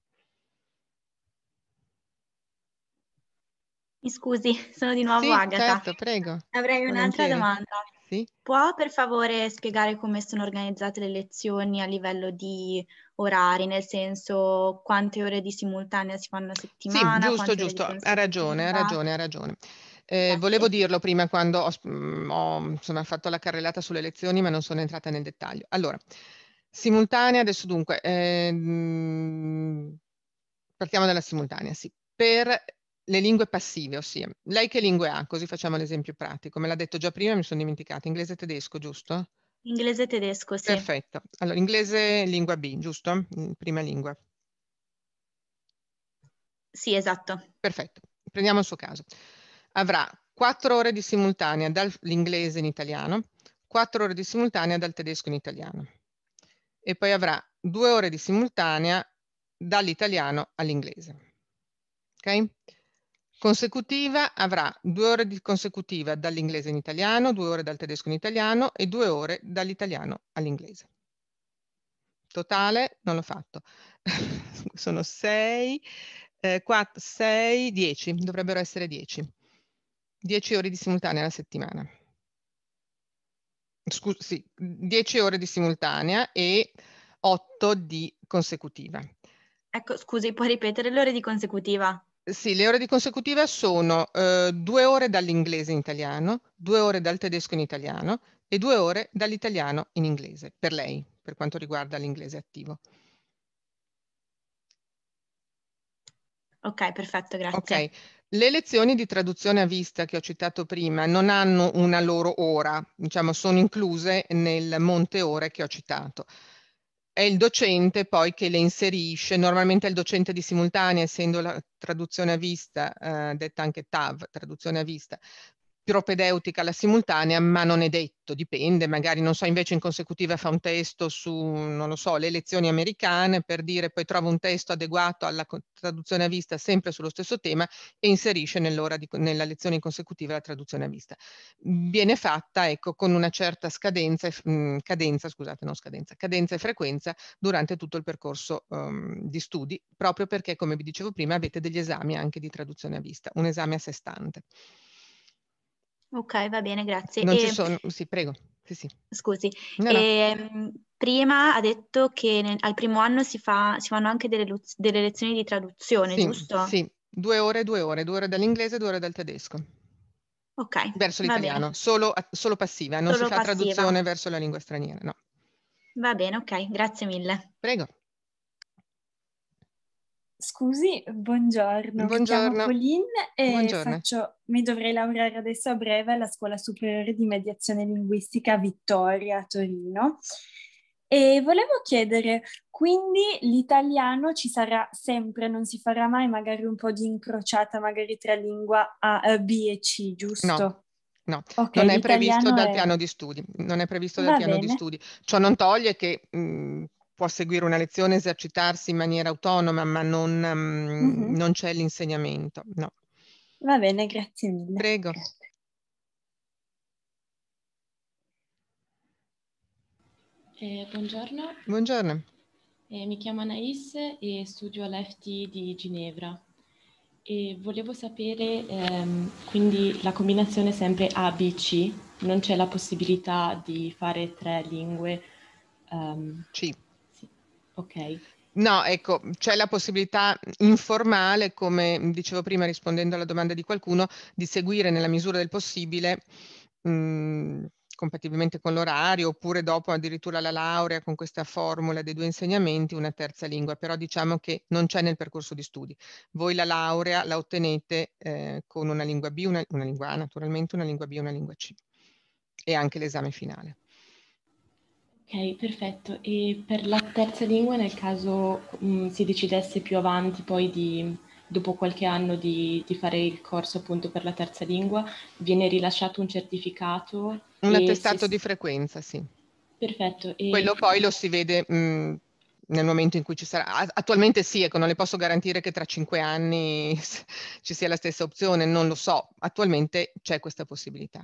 mi scusi, sono di nuovo sì, Agata. Certo, prego. Avrei un'altra domanda. Sì. Può per favore spiegare come sono organizzate le lezioni a livello di orari, nel senso quante ore di simultanea si fanno a settimana? Sì, giusto, giusto, ha ragione, ha ragione, ha ragione. Eh, volevo dirlo prima quando ho, mm, ho insomma, fatto la carrellata sulle lezioni, ma non sono entrata nel dettaglio. Allora, simultanea, adesso dunque, eh, partiamo dalla simultanea, sì. Per le lingue passive, ossia lei che lingue ha? Così facciamo l'esempio pratico. Me l'ha detto già prima, mi sono dimenticata. Inglese e tedesco, giusto? Inglese e tedesco, sì. Perfetto. Allora, inglese lingua B, giusto? Mm, prima lingua. Sì, esatto. Perfetto. Prendiamo il suo caso. Avrà quattro ore di simultanea dall'inglese in italiano, quattro ore di simultanea dal tedesco in italiano e poi avrà due ore di simultanea dall'italiano all'inglese. Ok? consecutiva avrà due ore di consecutiva dall'inglese in italiano, due ore dal tedesco in italiano e due ore dall'italiano all'inglese. Totale non l'ho fatto. Sono 6, 4, 6, 10, dovrebbero essere 10. 10 ore di simultanea alla settimana. Scusi, sì, 10 ore di simultanea e 8 di consecutiva. Ecco, scusi, puoi ripetere le ore di consecutiva? Sì, le ore di consecutiva sono eh, due ore dall'inglese in italiano, due ore dal tedesco in italiano e due ore dall'italiano in inglese, per lei, per quanto riguarda l'inglese attivo. Ok, perfetto, grazie. Ok, le lezioni di traduzione a vista che ho citato prima non hanno una loro ora, diciamo sono incluse nel monte ore che ho citato è il docente poi che le inserisce, normalmente è il docente di simultanea, essendo la traduzione a vista, eh, detta anche TAV, traduzione a vista, propedeutica alla simultanea, ma non è detto, dipende, magari non so, invece in consecutiva fa un testo su, non lo so, le elezioni americane per dire poi trova un testo adeguato alla traduzione a vista sempre sullo stesso tema e inserisce nell'ora di, nella lezione in consecutiva la traduzione a vista. Viene fatta, ecco, con una certa scadenza, mh, mm, cadenza, scusate, non scadenza, cadenza e frequenza durante tutto il percorso um, di studi, proprio perché, come vi dicevo prima, avete degli esami anche di traduzione a vista, un esame a sé stante. Ok, va bene, grazie. Non e... ci ehm, sono, sì, prego. Sì, sì. Scusi. No, no. E, ehm, prima ha detto che nel, al primo anno si, fa, si fanno anche delle, delle, lezioni di traduzione, sì, giusto? Sì, due ore, due ore, due ore dall'inglese e due ore dal tedesco. Ok. Verso l'italiano, solo, solo, passiva, non solo si fa passiva. traduzione verso la lingua straniera, no. Va bene, ok, grazie mille. Prego. Scusi, buongiorno. Buongiorno. Mi chiamo Pauline e buongiorno. Faccio, mi dovrei laureare adesso a breve alla Scuola Superiore di Mediazione Linguistica Vittoria a Torino. E volevo chiedere, quindi l'italiano ci sarà sempre, non si farà mai magari un po' di incrociata magari tra lingua A, eh, B e C, giusto? No. No, okay, non è previsto dal è... piano di studi, non è previsto Va piano bene. di studi. Ciò non toglie che mh, mm, può seguire una lezione, esercitarsi in maniera autonoma, ma non, mm-hmm. non c'è l'insegnamento. No. Va bene, grazie mille. Prego. Grazie. Eh, buongiorno. Buongiorno. Eh, mi chiamo Anais e studio all'FT di Ginevra. E volevo sapere, ehm, quindi la combinazione sempre ABC, non c'è la possibilità di fare tre lingue? Um, C. Ok. No, ecco, c'è la possibilità informale, come dicevo prima rispondendo alla domanda di qualcuno, di seguire nella misura del possibile, mh, mm, compatibilmente con l'orario, oppure dopo addirittura la laurea con questa formula dei due insegnamenti, una terza lingua, però diciamo che non c'è nel percorso di studi. Voi la laurea la ottenete eh, con una lingua B, una, una lingua A naturalmente, una lingua B e una lingua C, e anche l'esame finale. Ok, perfetto. E per la terza lingua, nel caso mh, mm, si decidesse più avanti, poi di, dopo qualche anno, di, di, fare il corso appunto per la terza lingua, viene rilasciato un certificato? Un attestato si... di frequenza, sì. Perfetto. E... Quello poi lo si vede mh, mm, nel momento in cui ci sarà. Attualmente sì, ecco, non le posso garantire che tra cinque anni ci sia la stessa opzione, non lo so. Attualmente c'è questa possibilità.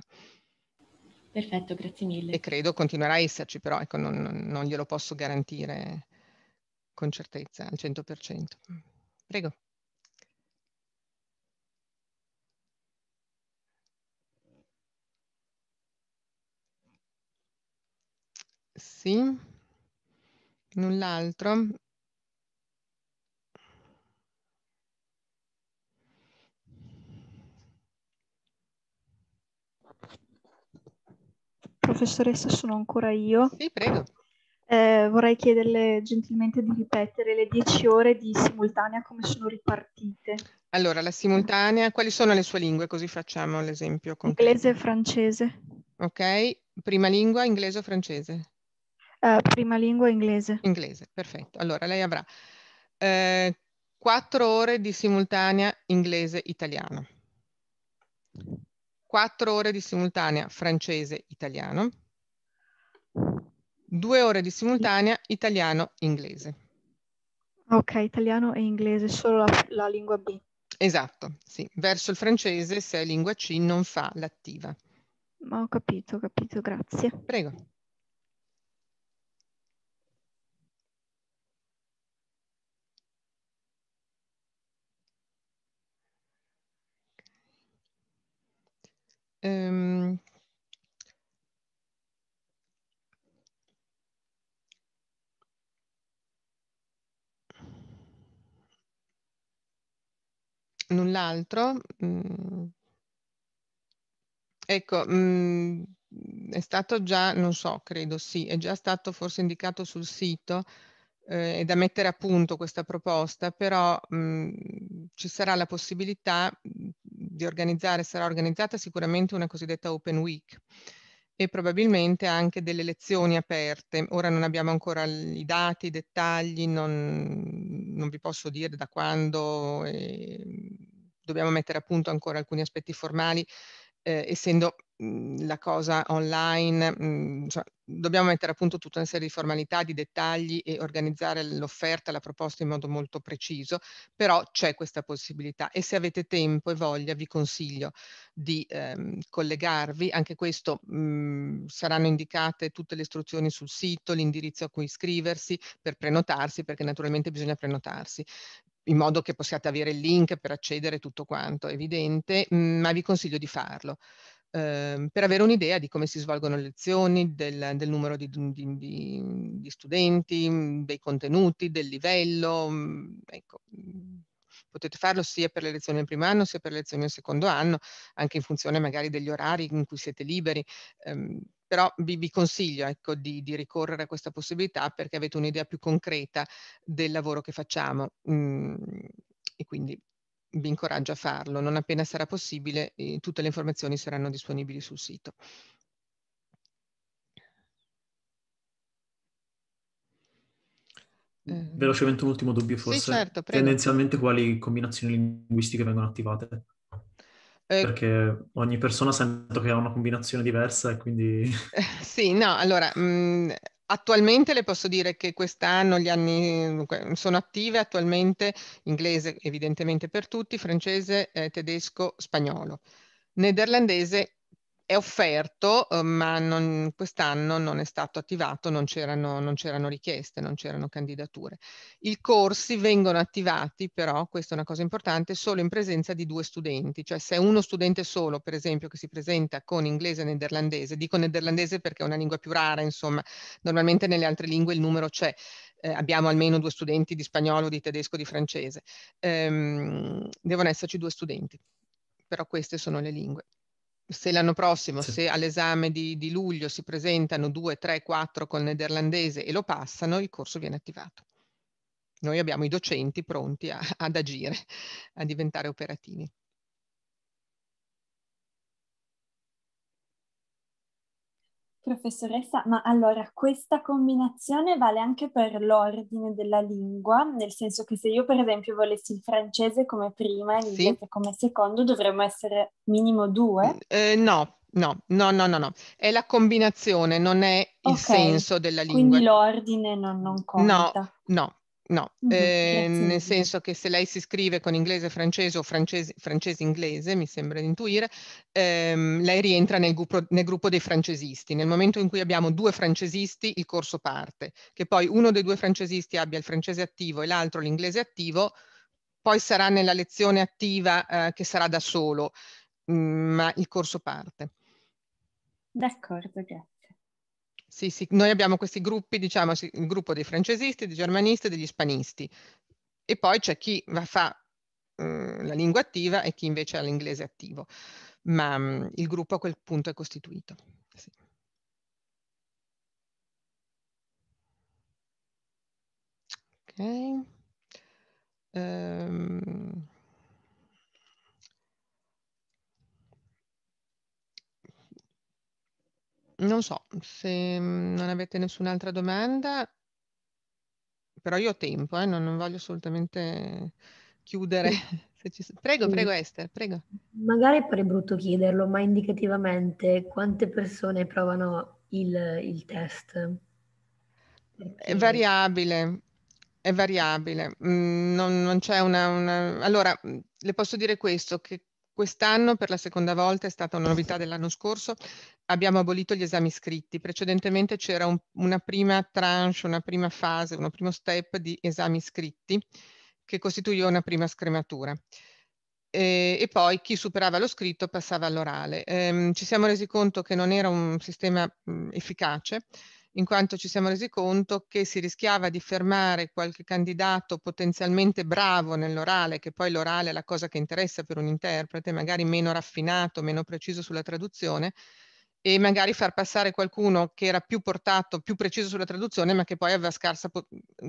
Perfetto, grazie mille. E credo continuerà a esserci, però ecco, non, non glielo posso garantire con certezza al 100%. Prego. Sì, null'altro. professoressa sono ancora io. Sì, prego. Eh, vorrei chiederle gentilmente di ripetere le 10 ore di simultanea come sono ripartite. Allora, la simultanea, quali sono le sue lingue? Così facciamo l'esempio. Con Inglese e francese. Ok, prima lingua inglese o francese? Uh, prima lingua inglese. Inglese, perfetto. Allora, lei avrà eh, 4 ore di simultanea inglese-italiano, 4 ore di simultanea francese-italiano, 2 ore di simultanea italiano-inglese. Ok, italiano e inglese, solo la, la lingua B. Esatto, sì. Verso il francese, se è lingua C, non fa l'attiva. Ma ho capito, ho capito, grazie. Prego. Ehm, Null'altro? Mm. Ecco, mm, è stato già non so, credo sì, è già stato forse indicato sul sito, ehm, è da mettere a punto questa proposta, però, mhmm, ci sarà la possibilità, mhmm di organizzare, sarà organizzata sicuramente una cosiddetta Open Week e probabilmente anche delle lezioni aperte. Ora non abbiamo ancora i dati, i dettagli, non, non vi posso dire da quando, eh, dobbiamo mettere a punto ancora alcuni aspetti formali eh, essendo mh, mhmm, la cosa online, mh, mhmm, cioè, dobbiamo mettere a punto tutta una serie di formalità, di dettagli e organizzare l'offerta, la proposta in modo molto preciso, però c'è questa possibilità e se avete tempo e voglia vi consiglio di ehm, collegarvi, anche questo mh, mhmm, saranno indicate tutte le istruzioni sul sito, l'indirizzo a cui iscriversi per prenotarsi, perché naturalmente bisogna prenotarsi in modo che possiate avere il link per accedere tutto quanto, è evidente, mhmm, ma vi consiglio di farlo eh, per avere un'idea di come si svolgono le lezioni, del, del numero di, di, di, mhmm, di, studenti, mhmm, dei contenuti, del livello. Ecco. Potete farlo sia per le lezioni del primo anno sia per le lezioni del secondo anno, anche in funzione magari degli orari in cui siete liberi. Eh, però vi, vi consiglio ecco, di, di, ricorrere a questa possibilità perché avete un'idea più concreta del lavoro che facciamo mm, e quindi vi incoraggio a farlo. Non appena sarà possibile, eh, tutte le informazioni saranno disponibili sul sito. Velocemente un ultimo dubbio forse. Sì, certo, Tendenzialmente quali combinazioni linguistiche vengono attivate? Eh, Perché ogni persona sento che ha una combinazione diversa e quindi... Eh, sì, no, allora, mh, mhmm, attualmente le posso dire che quest'anno gli anni sono attive attualmente inglese evidentemente per tutti, francese, eh, tedesco, spagnolo. Nederlandese è offerto, eh, ma non, quest'anno non è stato attivato, non c'erano, non c'erano richieste, non c'erano candidature. I corsi vengono attivati però, questa è una cosa importante, solo in presenza di due studenti, cioè se uno studente solo, per esempio, che si presenta con inglese e nederlandese, dico nederlandese perché è una lingua più rara, insomma, normalmente nelle altre lingue il numero c'è, eh, abbiamo almeno due studenti di spagnolo, di tedesco, di francese, ehm, devono esserci due studenti, però queste sono le lingue se l'anno prossimo, sì. se all'esame di, di, luglio si presentano due, tre, quattro col nederlandese e lo passano, il corso viene attivato. Noi abbiamo i docenti pronti a, ad agire, a diventare operativi. Professoressa, ma allora questa combinazione vale anche per l'ordine della lingua, nel senso che se io per esempio volessi il francese come prima e l'inglese sì. come secondo, dovremmo essere minimo due? Eh, no, no, no, no, no, no, è la combinazione, non è il okay. senso della lingua. Quindi l'ordine non, non conta. No, no, No, eh, nel senso che se lei si scrive con inglese francese o francese inglese, mi sembra di intuire, ehm, lei rientra nel gruppo, nel gruppo, dei francesisti. Nel momento in cui abbiamo due francesisti, il corso parte. Che poi uno dei due francesisti abbia il francese attivo e l'altro l'inglese attivo, poi sarà nella lezione attiva eh, che sarà da solo, mm, ma il corso parte. D'accordo, grazie. Sì, sì, noi abbiamo questi gruppi, diciamo, il gruppo dei francesisti, dei germanisti e degli ispanisti. E poi c'è chi fa eh, la lingua attiva e chi invece ha l'inglese attivo. Ma mh, mm, il gruppo a quel punto è costituito. Sì. Ok. Um... Non so, se mhmm, non avete nessun'altra domanda, però io ho tempo, eh, non, non voglio assolutamente chiudere. Ci... Prego, sì. prego Esther, prego. Magari pare brutto chiederlo, ma indicativamente quante persone provano il, il test? Perché... È variabile, è variabile. Mhmm, non, non c'è una, una, Allora, mhmm, le posso dire questo, che Quest'anno, per la seconda volta, è stata una novità dell'anno scorso, abbiamo abolito gli esami scritti. Precedentemente c'era un, una prima tranche, una prima fase, uno primo step di esami scritti che costituiva una prima scrematura. E, e poi chi superava lo scritto passava all'orale. Ehm, ci siamo resi conto che non era un sistema mh, efficace in quanto ci siamo resi conto che si rischiava di fermare qualche candidato potenzialmente bravo nell'orale, che poi l'orale è la cosa che interessa per un interprete, magari meno raffinato, meno preciso sulla traduzione, e magari far passare qualcuno che era più portato, più preciso sulla traduzione, ma che poi aveva scarsa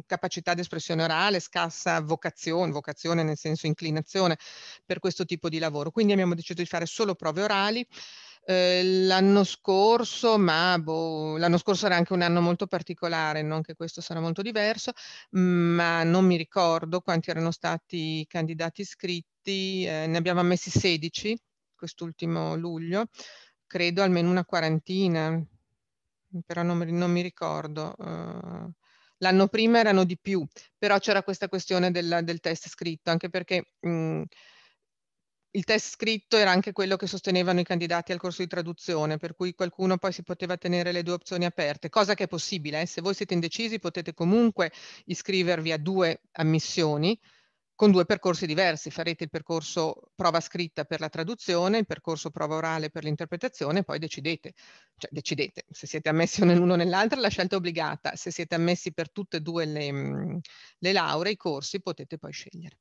capacità di espressione orale, scarsa vocazione, vocazione nel senso inclinazione per questo tipo di lavoro. Quindi abbiamo deciso di fare solo prove orali. Ehm, l'anno scorso, ma boh, l'anno scorso era anche un anno molto particolare, non che questo sarà molto diverso, ma non mi ricordo quanti erano stati i candidati iscritti, eh, ne abbiamo ammessi 16 quest'ultimo luglio, credo almeno una quarantina, però non, non mi ricordo. Uh, L'anno prima erano di più, però c'era questa questione del, del test scritto, anche perché mh, mhmm, il test scritto era anche quello che sostenevano i candidati al corso di traduzione, per cui qualcuno poi si poteva tenere le due opzioni aperte, cosa che è possibile. Eh? Se voi siete indecisi potete comunque iscrivervi a due ammissioni con due percorsi diversi. Farete il percorso prova scritta per la traduzione, il percorso prova orale per l'interpretazione e poi decidete. Cioè decidete se siete ammessi nell'uno o nell'altra, la scelta è obbligata. Se siete ammessi per tutte e due le, le lauree, i corsi, potete poi scegliere.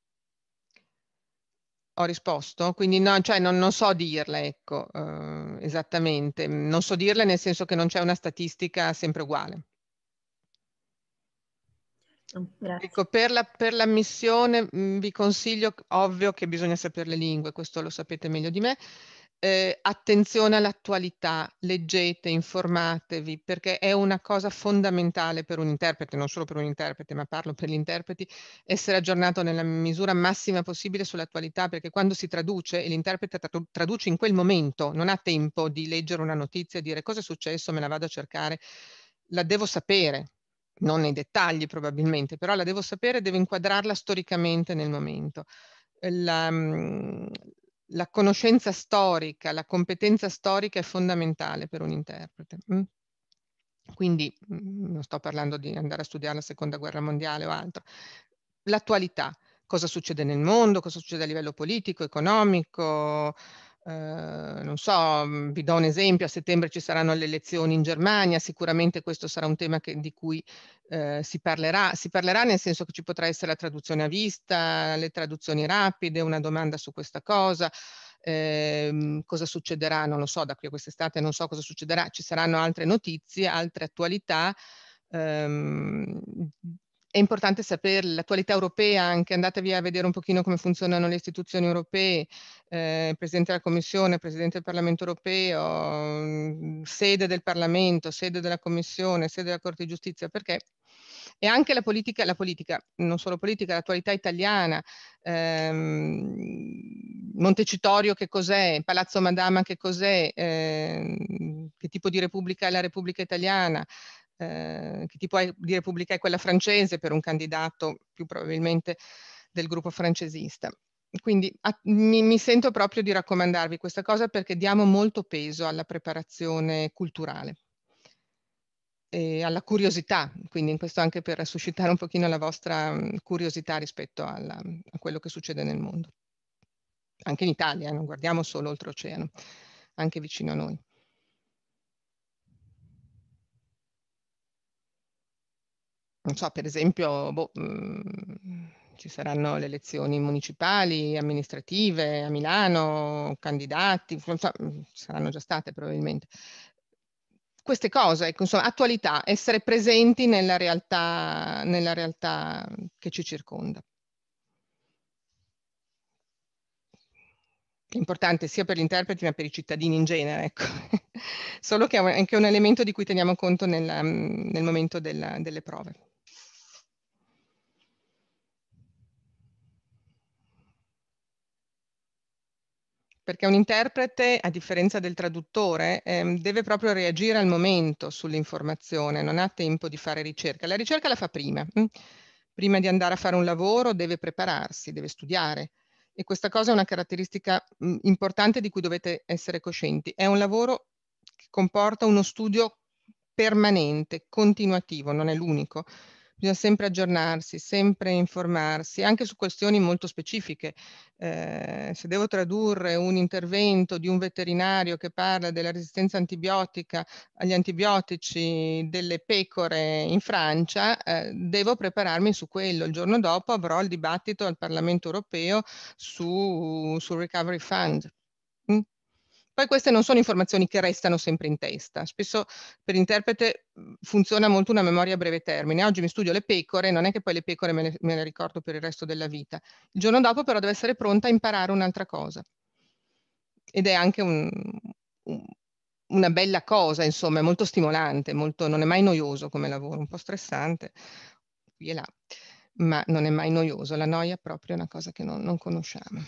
Ho risposto, quindi no, cioè non, non so dirle, ecco, eh, esattamente. Non so dirle nel senso che non c'è una statistica sempre uguale. Mm, ecco, grazie. Ecco, per, la, per l'ammissione mh, mm, vi consiglio, ovvio che bisogna sapere le lingue, questo lo sapete meglio di me, eh, attenzione all'attualità, leggete, informatevi, perché è una cosa fondamentale per un interprete, non solo per un interprete, ma parlo per gli interpreti, essere aggiornato nella misura massima possibile sull'attualità, perché quando si traduce e l'interprete traduce in quel momento, non ha tempo di leggere una notizia e dire cosa è successo, me la vado a cercare, la devo sapere, non nei dettagli probabilmente, però la devo sapere, e devo inquadrarla storicamente nel momento. La, mm, la conoscenza storica, la competenza storica è fondamentale per un interprete. Mm? Quindi mm, non sto parlando di andare a studiare la seconda guerra mondiale o altro. L'attualità, cosa succede nel mondo, cosa succede a livello politico, economico, Ehm, non so, mhmm, vi do un esempio, a settembre ci saranno le elezioni in Germania, sicuramente questo sarà un tema che, di cui uh, si parlerà, si parlerà nel senso che ci potrà essere la traduzione a vista, le traduzioni rapide, una domanda su questa cosa, eh, cosa succederà, non lo so, da qui a quest'estate non so cosa succederà, ci saranno altre notizie, altre attualità, ehm, è importante sapere l'attualità europea, anche andatevi a vedere un pochino come funzionano le istituzioni europee, eh, Presidente della Commissione, Presidente del Parlamento europeo, mm, sede del Parlamento, sede della Commissione, sede della Corte di Giustizia, perché e anche la politica, la politica, non solo politica, l'attualità italiana, ehm, Montecitorio che cos'è, Palazzo Madama che cos'è, ehm, che tipo di repubblica è la Repubblica italiana, eh, che ti puoi dire pubblica è quella francese per un candidato più probabilmente del gruppo francesista. Quindi a, mi, mi sento proprio di raccomandarvi questa cosa perché diamo molto peso alla preparazione culturale e alla curiosità, quindi in questo anche per suscitare un pochino la vostra mm, curiosità rispetto alla, a quello che succede nel mondo. Anche in Italia, non guardiamo solo oltreoceano, anche vicino a noi. non so, per esempio, boh, mh, mm, ci saranno le elezioni municipali, amministrative a Milano, candidati, non so, mm, saranno già state probabilmente. Queste cose, ecco, insomma, attualità, essere presenti nella realtà, nella realtà che ci circonda. importante sia per gli interpreti ma per i cittadini in genere, ecco. solo che è anche un elemento di cui teniamo conto nel, mm, nel momento della, delle prove. perché un interprete, a differenza del traduttore, ehm, deve proprio reagire al momento sull'informazione, non ha tempo di fare ricerca. La ricerca la fa prima. Mm. Prima di andare a fare un lavoro deve prepararsi, deve studiare. E questa cosa è una caratteristica mh, mm, importante di cui dovete essere coscienti. È un lavoro che comporta uno studio permanente, continuativo, non è l'unico. Bisogna sempre aggiornarsi, sempre informarsi, anche su questioni molto specifiche. Eh, se devo tradurre un intervento di un veterinario che parla della resistenza antibiotica agli antibiotici delle pecore in Francia, eh, devo prepararmi su quello. Il giorno dopo avrò il dibattito al Parlamento europeo su, sul Recovery Fund. Poi queste non sono informazioni che restano sempre in testa, spesso per interprete mhmm, funziona molto una memoria a breve termine. Oggi mi studio le pecore, non è che poi le pecore me le, me le ricordo per il resto della vita. Il giorno dopo però devo essere pronta a imparare un'altra cosa. Ed è anche un, un, una bella cosa, insomma, è molto stimolante, molto, non è mai noioso come lavoro, un po' stressante, qui e là, ma non è mai noioso. La noia è proprio una cosa che non, non conosciamo.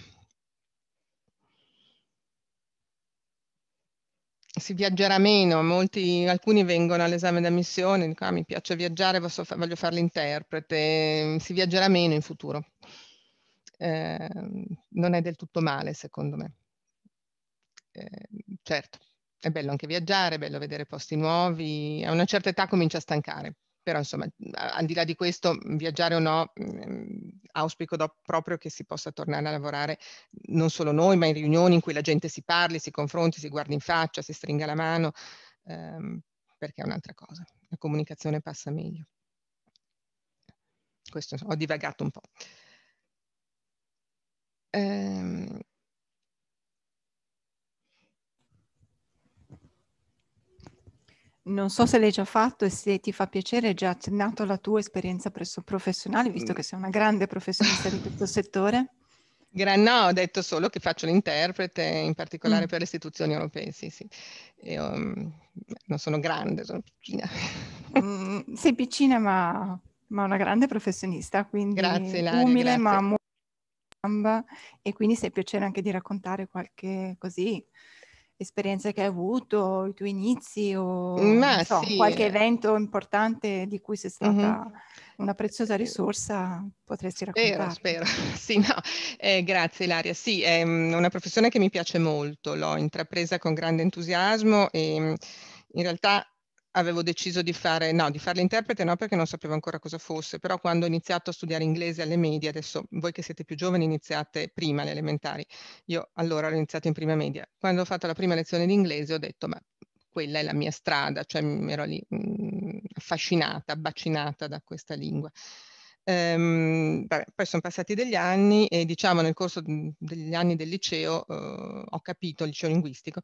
si viaggerà meno, molti, alcuni vengono all'esame d'ammissione, dicono ah, mi piace viaggiare, voglio fare l'interprete, mm, si viaggerà meno in futuro. Eh, non è del tutto male secondo me. Eh, certo, è bello anche viaggiare, è bello vedere posti nuovi, a una certa età comincia a stancare però insomma mhmm, al di là di questo mhmm, viaggiare o no mhmm, auspico proprio che si possa tornare a lavorare non solo noi ma in riunioni in cui la gente si parli, si confronti, si guardi in faccia, si stringa la mano ehm, perché è un'altra cosa, la comunicazione passa meglio. Questo insomma, ho divagato un po'. Ehm, Non so se l'hai già fatto e se ti fa piacere, hai già accennato alla tua esperienza presso professionali, visto mm. che sei una grande professionista di questo settore. No, ho detto solo che faccio l'interprete, in particolare mm. per le istituzioni europee, sì, sì. E, um, non sono grande, sono piccina. Mm, sei piccina, ma, ma, una grande professionista, quindi grazie, Ilaria, umile, grazie. ma molto e quindi sei piacere anche di raccontare qualche così esperienze che hai avuto, i tuoi inizi o so, sì. qualche eh. evento importante di cui sei stata mm-hmm. una preziosa eh, risorsa, potresti raccontare. Spero, spero. Sì, no. eh, grazie Ilaria. Sì, è mm, una professione che mi piace molto, l'ho intrapresa con grande entusiasmo e mm, in realtà avevo deciso di fare, no, di fare l'interprete no perché non sapevo ancora cosa fosse, però quando ho iniziato a studiare inglese alle medie, adesso voi che siete più giovani iniziate prima le elementari, io allora l'ho iniziato in prima media. Quando ho fatto la prima lezione di inglese ho detto ma quella è la mia strada, cioè mi ero lì mh, mm, affascinata, abbacinata da questa lingua. Ehm, vabbè, poi sono passati degli anni e diciamo nel corso mm, degli anni del liceo eh, ho capito, il liceo linguistico,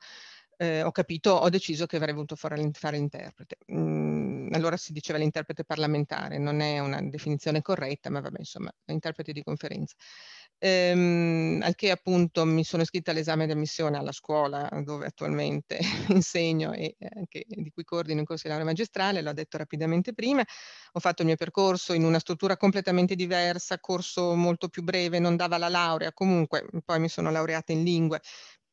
eh, ho capito, ho deciso che avrei voluto fare, fare l'interprete. Mm, allora si diceva l'interprete parlamentare, non è una definizione corretta, ma vabbè, insomma, interprete di conferenza. Ehm, al che appunto mi sono iscritta all'esame di ammissione alla scuola dove attualmente insegno e eh, anche di cui coordino il corsi di laurea magistrale, l'ho detto rapidamente prima, ho fatto il mio percorso in una struttura completamente diversa, corso molto più breve, non dava la laurea, comunque poi mi sono laureata in lingue,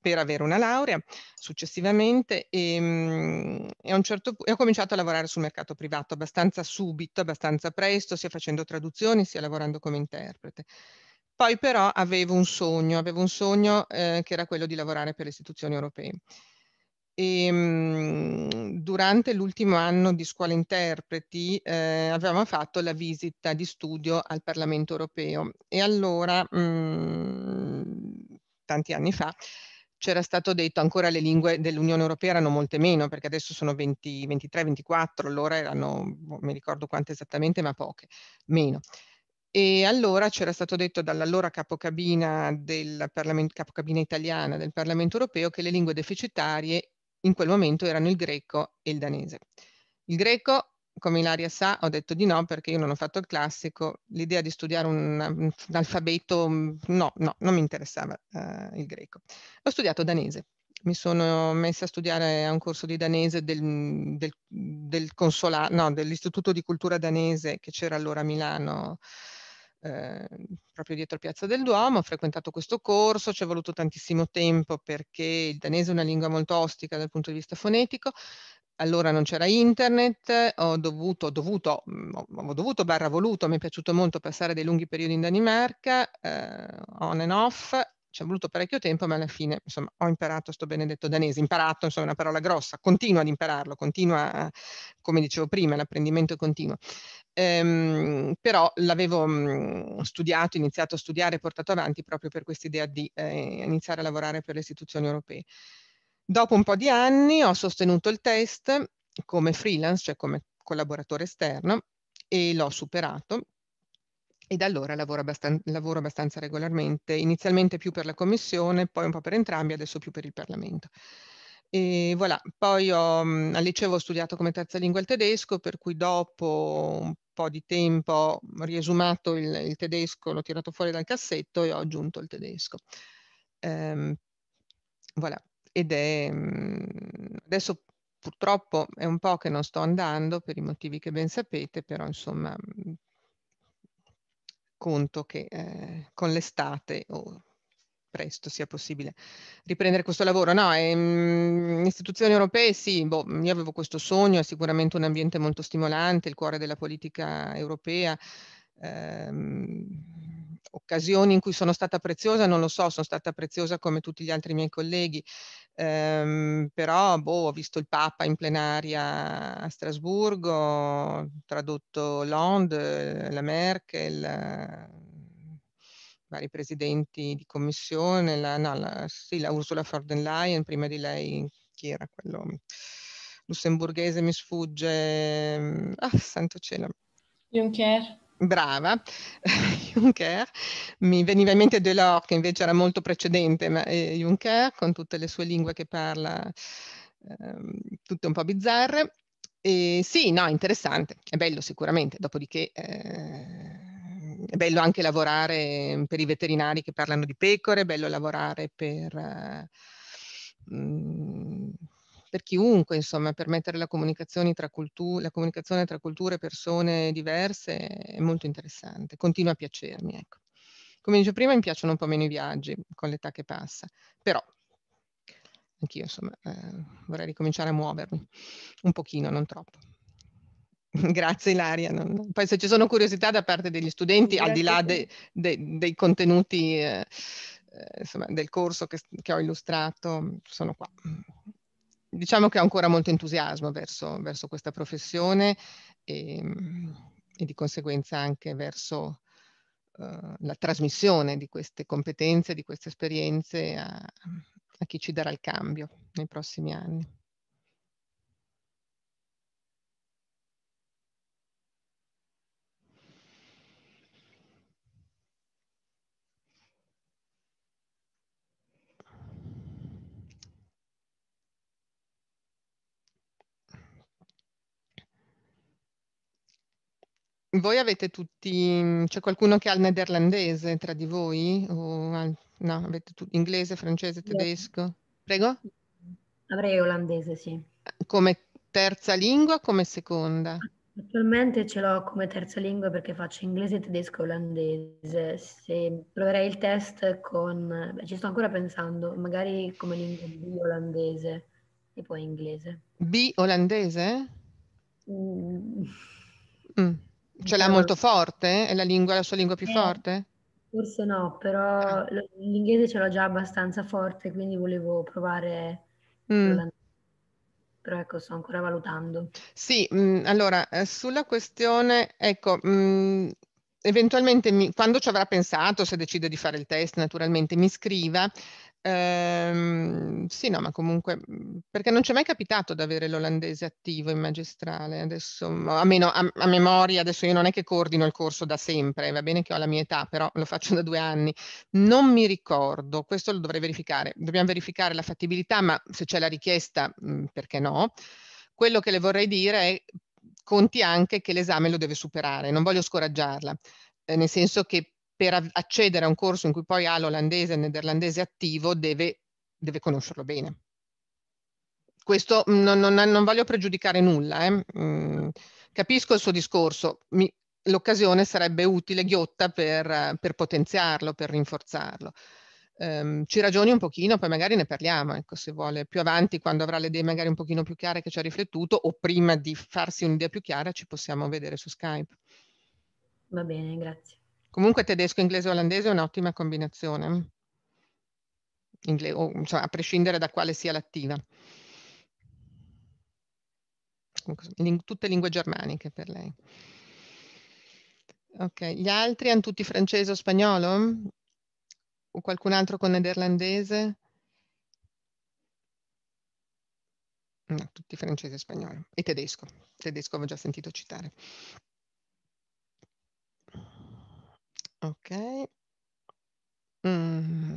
per avere una laurea successivamente ehm, e, mh, e, un certo, e ho cominciato a lavorare sul mercato privato abbastanza subito, abbastanza presto, sia facendo traduzioni sia lavorando come interprete. Poi però avevo un sogno, avevo un sogno eh, che era quello di lavorare per le istituzioni europee. E, ehm, durante l'ultimo anno di scuola interpreti eh, avevamo fatto la visita di studio al Parlamento europeo e allora, mh, mm, tanti anni fa, c'era stato detto ancora le lingue dell'Unione Europea erano molte meno, perché adesso sono 20, 23, 24, allora erano, boh, non mi ricordo quante esattamente, ma poche, meno. E allora c'era stato detto dall'allora capocabina, del capocabina italiana del Parlamento Europeo che le lingue deficitarie in quel momento erano il greco e il danese. Il greco come Ilaria sa, ho detto di no perché io non ho fatto il classico, l'idea di studiare un, un, alfabeto, mm, no, no, non mi interessava eh, il greco. Ho studiato danese, mi sono messa a studiare a un corso di danese del, del, del consola, no, dell'Istituto di Cultura Danese che c'era allora a Milano, eh, proprio dietro Piazza del Duomo, ho frequentato questo corso, ci è voluto tantissimo tempo perché il danese è una lingua molto ostica dal punto di vista fonetico, allora non c'era internet, ho dovuto, ho dovuto, mm, ho dovuto barra voluto, mi è piaciuto molto passare dei lunghi periodi in Danimarca, eh, on and off, ci è voluto parecchio tempo, ma alla fine insomma, ho imparato sto benedetto danese, imparato insomma è una parola grossa, continuo ad impararlo, continua, come dicevo prima, l'apprendimento è continuo. Ehm, però l'avevo mm, studiato, iniziato a studiare e portato avanti proprio per questa idea di eh, iniziare a lavorare per le istituzioni europee. Dopo un po' di anni ho sostenuto il test come freelance, cioè come collaboratore esterno, e l'ho superato e da allora lavoro, abbastan- lavoro, abbastanza regolarmente, inizialmente più per la commissione, poi un po' per entrambi, adesso più per il Parlamento. E voilà, poi ho, mm, al liceo ho studiato come terza lingua il tedesco, per cui dopo un po' di tempo ho riesumato il, il tedesco, l'ho tirato fuori dal cassetto e ho aggiunto il tedesco. Ehm, voilà ed è mhmm, adesso purtroppo è un po' che non sto andando per i motivi che ben sapete, però insomma mhmm, conto che eh, con l'estate o presto sia possibile riprendere questo lavoro. No, è, mhmm, istituzioni europee sì, boh, io avevo questo sogno, è sicuramente un ambiente molto stimolante, il cuore della politica europea. Ehm, occasioni in cui sono stata preziosa, non lo so, sono stata preziosa come tutti gli altri miei colleghi, ehm, però boh, ho visto il Papa in plenaria a Strasburgo, ho tradotto Lond, eh, la Merkel, eh, vari presidenti di commissione, la, no, la, sì, la Ursula von der Leyen, prima di lei chi era quello lussemburghese mi sfugge, mm, ah, santo cielo. Juncker brava, Juncker, mi veniva in mente Delors che invece era molto precedente, ma eh, Juncker con tutte le sue lingue che parla, eh, tutte un po' bizzarre. E, sì, no, interessante, è bello sicuramente, dopodiché eh, è bello anche lavorare per i veterinari che parlano di pecore, è bello lavorare per... Uh, eh, mh, mm, per chiunque, insomma, permettere la comunicazione tra, cultu- la comunicazione tra culture e persone diverse è molto interessante, continua a piacermi, ecco. Come dicevo prima, mi piacciono un po' meno i viaggi con l'età che passa, però anch'io insomma eh, vorrei ricominciare a muovermi un pochino, non troppo. Grazie Ilaria. Non... Poi se ci sono curiosità da parte degli studenti, Grazie. al di là de, de, dei contenuti eh, eh, insomma, del corso che, che ho illustrato, sono qua diciamo che ho ancora molto entusiasmo verso, verso questa professione e, e, di conseguenza anche verso uh, la trasmissione di queste competenze, di queste esperienze a, a chi ci darà il cambio nei prossimi anni. Voi avete tutti, mm, c'è qualcuno che ha il nederlandese tra di voi? O, no, avete tutti inglese, francese, tedesco? Prego? Avrei olandese, sì. Come terza lingua o come seconda? Attualmente ce l'ho come terza lingua perché faccio inglese, tedesco e olandese. Se proverei il test con... Beh, ci sto ancora pensando, magari come lingua B olandese e poi inglese. B olandese? Mm. Mm. Ce cioè, l'ha diciamo molto forte? È la, lingua, la sua lingua più eh, forte? Forse no, però ah. l'inglese ce l'ho già abbastanza forte, quindi volevo provare mm. Però ecco, sto ancora valutando. Sì, mh, mm, allora, eh, sulla questione, ecco, mh, mm, eventualmente mi, quando ci avrà pensato, se decide di fare il test, naturalmente mi scriva. Ehm, sì, no, ma comunque, perché non ci è mai capitato di avere l'olandese attivo in magistrale, adesso, a meno a, a, memoria, adesso io non è che coordino il corso da sempre, va bene che ho la mia età, però lo faccio da due anni, non mi ricordo, questo lo dovrei verificare, dobbiamo verificare la fattibilità, ma se c'è la richiesta, mm, perché no? Quello che le vorrei dire è conti anche che l'esame lo deve superare, non voglio scoraggiarla, eh, nel senso che per accedere a un corso in cui poi ha l'olandese e il nederlandese attivo deve, deve conoscerlo bene. Questo mm, non, non, non voglio pregiudicare nulla, eh. mm, capisco il suo discorso, l'occasione sarebbe utile, ghiotta, per, per potenziarlo, per rinforzarlo ehm, ci ragioni un pochino, poi magari ne parliamo, ecco, se vuole, più avanti quando avrà le idee magari un pochino più chiare che ci ha riflettuto o prima di farsi un'idea più chiara ci possiamo vedere su Skype. Va bene, grazie. Comunque tedesco, inglese e olandese è un'ottima combinazione, Ingle- o, insomma, a prescindere da quale sia l'attiva. tutte lingue germaniche per lei. Ok, gli altri hanno tutti francese o spagnolo? o qualcun altro con nederlandese? No, tutti francese e spagnolo e tedesco. Tedesco avevo già sentito citare. Ok. Mm.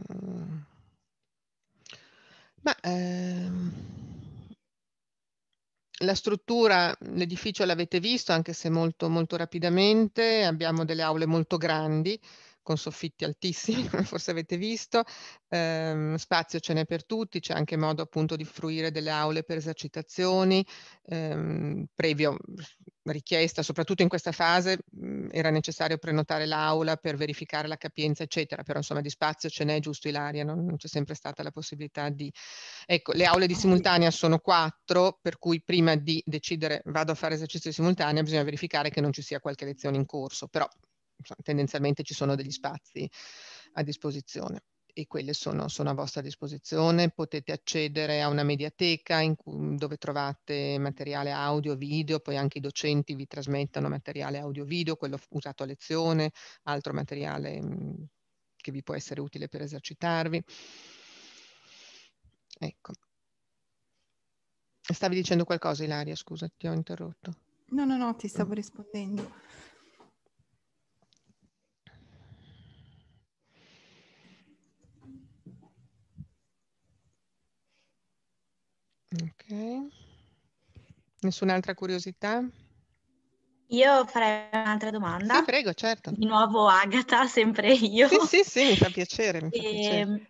Ma ehm, la struttura, l'edificio l'avete visto anche se molto, molto rapidamente, abbiamo delle aule molto grandi, con soffitti altissimi, come forse avete visto, ehm, spazio ce n'è per tutti, c'è anche modo appunto di fruire delle aule per esercitazioni, ehm, previo richiesta, soprattutto in questa fase mh, era necessario prenotare l'aula per verificare la capienza, eccetera, però insomma di spazio ce n'è, giusto Ilaria, non, non c'è sempre stata la possibilità di... Ecco, le aule di simultanea sono quattro, per cui prima di decidere vado a fare esercizio di simultanea bisogna verificare che non ci sia qualche lezione in corso, però tendenzialmente ci sono degli spazi a disposizione e quelle sono, sono, a vostra disposizione. Potete accedere a una mediateca cui, dove trovate materiale audio, video, poi anche i docenti vi trasmettono materiale audio, video, quello usato a lezione, altro materiale mm, che vi può essere utile per esercitarvi. Ecco. Stavi dicendo qualcosa Ilaria, scusa, ti ho interrotto. No, no, no, ti stavo mm. rispondendo. Ok. Nessun'altra curiosità? Io farei un'altra domanda. Sì, prego, certo. Di nuovo Agata, sempre io. Sì, sì, sì, mi fa piacere. Mi fa ehm, piacere.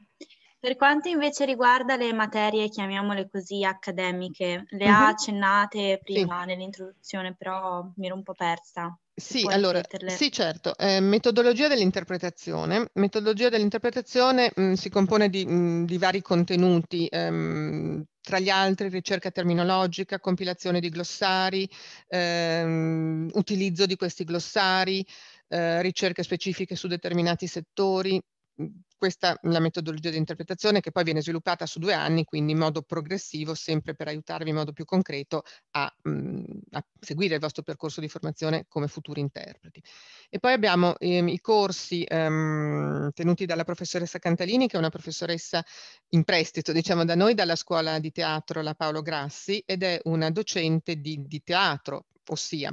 Per quanto invece riguarda le materie, chiamiamole così, accademiche, le mm-hmm. ha accennate prima sì. nell'introduzione, però mi ero un po' persa. Sì, allora, sì, certo. Eh, metodologia dell'interpretazione. Metodologia dell'interpretazione mh, mm, si compone di, mh, mm, di vari contenuti, ehm, tra gli altri ricerca terminologica, compilazione di glossari, ehm, utilizzo di questi glossari, eh, ricerche specifiche su determinati settori, questa è la metodologia di interpretazione che poi viene sviluppata su due anni, quindi in modo progressivo, sempre per aiutarvi in modo più concreto a, mh, mhmm, a seguire il vostro percorso di formazione come futuri interpreti. E poi abbiamo ehm, i corsi ehm, tenuti dalla professoressa Cantalini, che è una professoressa in prestito, diciamo da noi, dalla scuola di teatro La Paolo Grassi, ed è una docente di, di teatro, ossia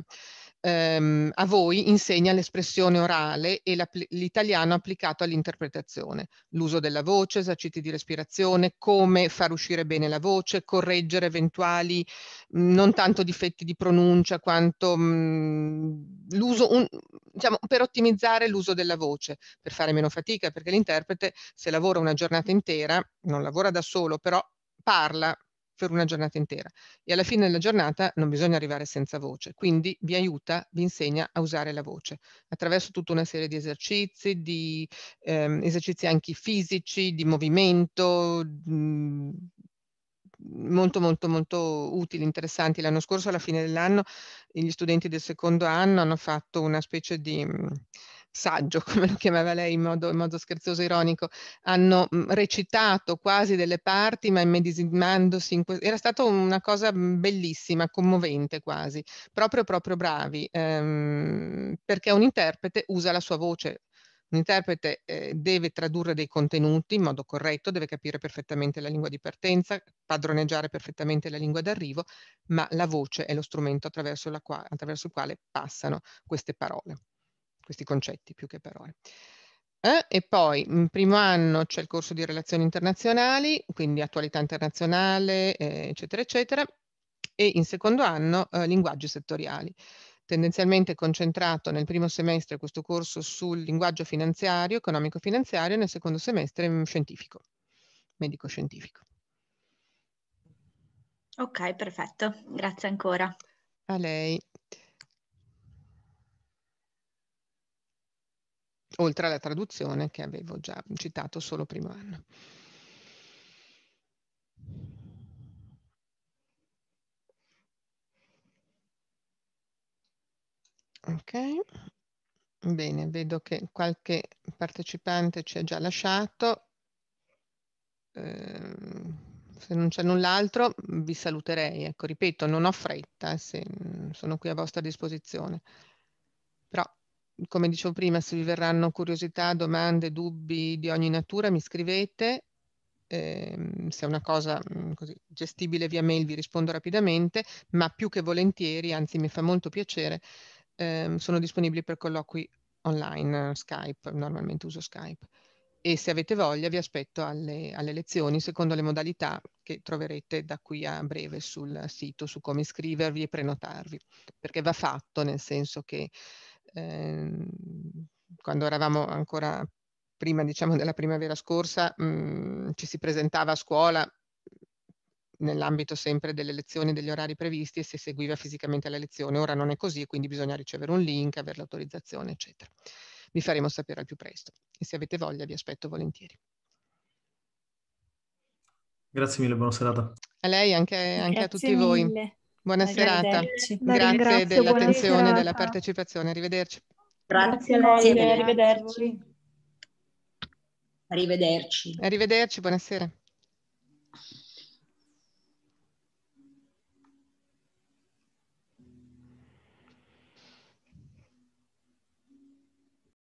ehm, a voi insegna l'espressione orale e l'italiano applicato all'interpretazione, l'uso della voce, eserciti di respirazione, come far uscire bene la voce, correggere eventuali mh, mhmm, non tanto difetti di pronuncia quanto mhmm, l'uso, diciamo, per ottimizzare l'uso della voce, per fare meno fatica, perché l'interprete se lavora una giornata intera, non lavora da solo, però parla per una giornata intera e alla fine della giornata non bisogna arrivare senza voce, quindi vi aiuta, vi insegna a usare la voce attraverso tutta una serie di esercizi, di ehm, esercizi anche fisici, di movimento, mh, mm, molto molto molto utili, interessanti. L'anno scorso alla fine dell'anno gli studenti del secondo anno hanno fatto una specie di... Mh, mm, saggio, come lo chiamava lei in modo, in modo scherzoso ironico, hanno mhmm, recitato quasi delle parti, ma immedesimandosi in questo. Era stata una cosa mhmm, bellissima, commovente quasi, proprio proprio bravi, ehm, perché un interprete usa la sua voce, L'interprete eh, deve tradurre dei contenuti in modo corretto, deve capire perfettamente la lingua di partenza, padroneggiare perfettamente la lingua d'arrivo, ma la voce è lo strumento attraverso, qua, attraverso il quale passano queste parole questi concetti più che parole. Eh, e poi in primo anno c'è il corso di relazioni internazionali, quindi attualità internazionale, eh, eccetera, eccetera, e in secondo anno eh, linguaggi settoriali. Tendenzialmente concentrato nel primo semestre questo corso sul linguaggio finanziario, economico-finanziario, nel secondo semestre mm, scientifico, medico-scientifico. Ok, perfetto, grazie ancora. A lei. oltre alla traduzione che avevo già citato solo primo anno. Ok, bene, vedo che qualche partecipante ci ha già lasciato. Eh, se non c'è null'altro vi saluterei, ecco, ripeto, non ho fretta, se mm, sono qui a vostra disposizione. Però come dicevo prima, se vi verranno curiosità, domande, dubbi di ogni natura, mi scrivete. Eh, se è una cosa mm, così, gestibile via mail vi rispondo rapidamente, ma più che volentieri, anzi mi fa molto piacere, eh, sono disponibili per colloqui online, Skype, normalmente uso Skype. E se avete voglia vi aspetto alle, alle lezioni secondo le modalità che troverete da qui a breve sul sito, su come iscrivervi e prenotarvi, perché va fatto nel senso che Ehm, quando eravamo ancora prima diciamo della primavera scorsa, mh, mm, ci si presentava a scuola nell'ambito sempre delle lezioni e degli orari previsti e si seguiva fisicamente la lezione. Ora non è così, quindi bisogna ricevere un link, avere l'autorizzazione, eccetera. Vi faremo sapere al più presto e se avete voglia vi aspetto volentieri. Grazie mille, buona serata. A lei e anche, anche a tutti mille. voi. Buona serata. Grazie dell'attenzione e della partecipazione. Arrivederci. Grazie a lei, arrivederci. Arrivederci. Arrivederci, buonasera.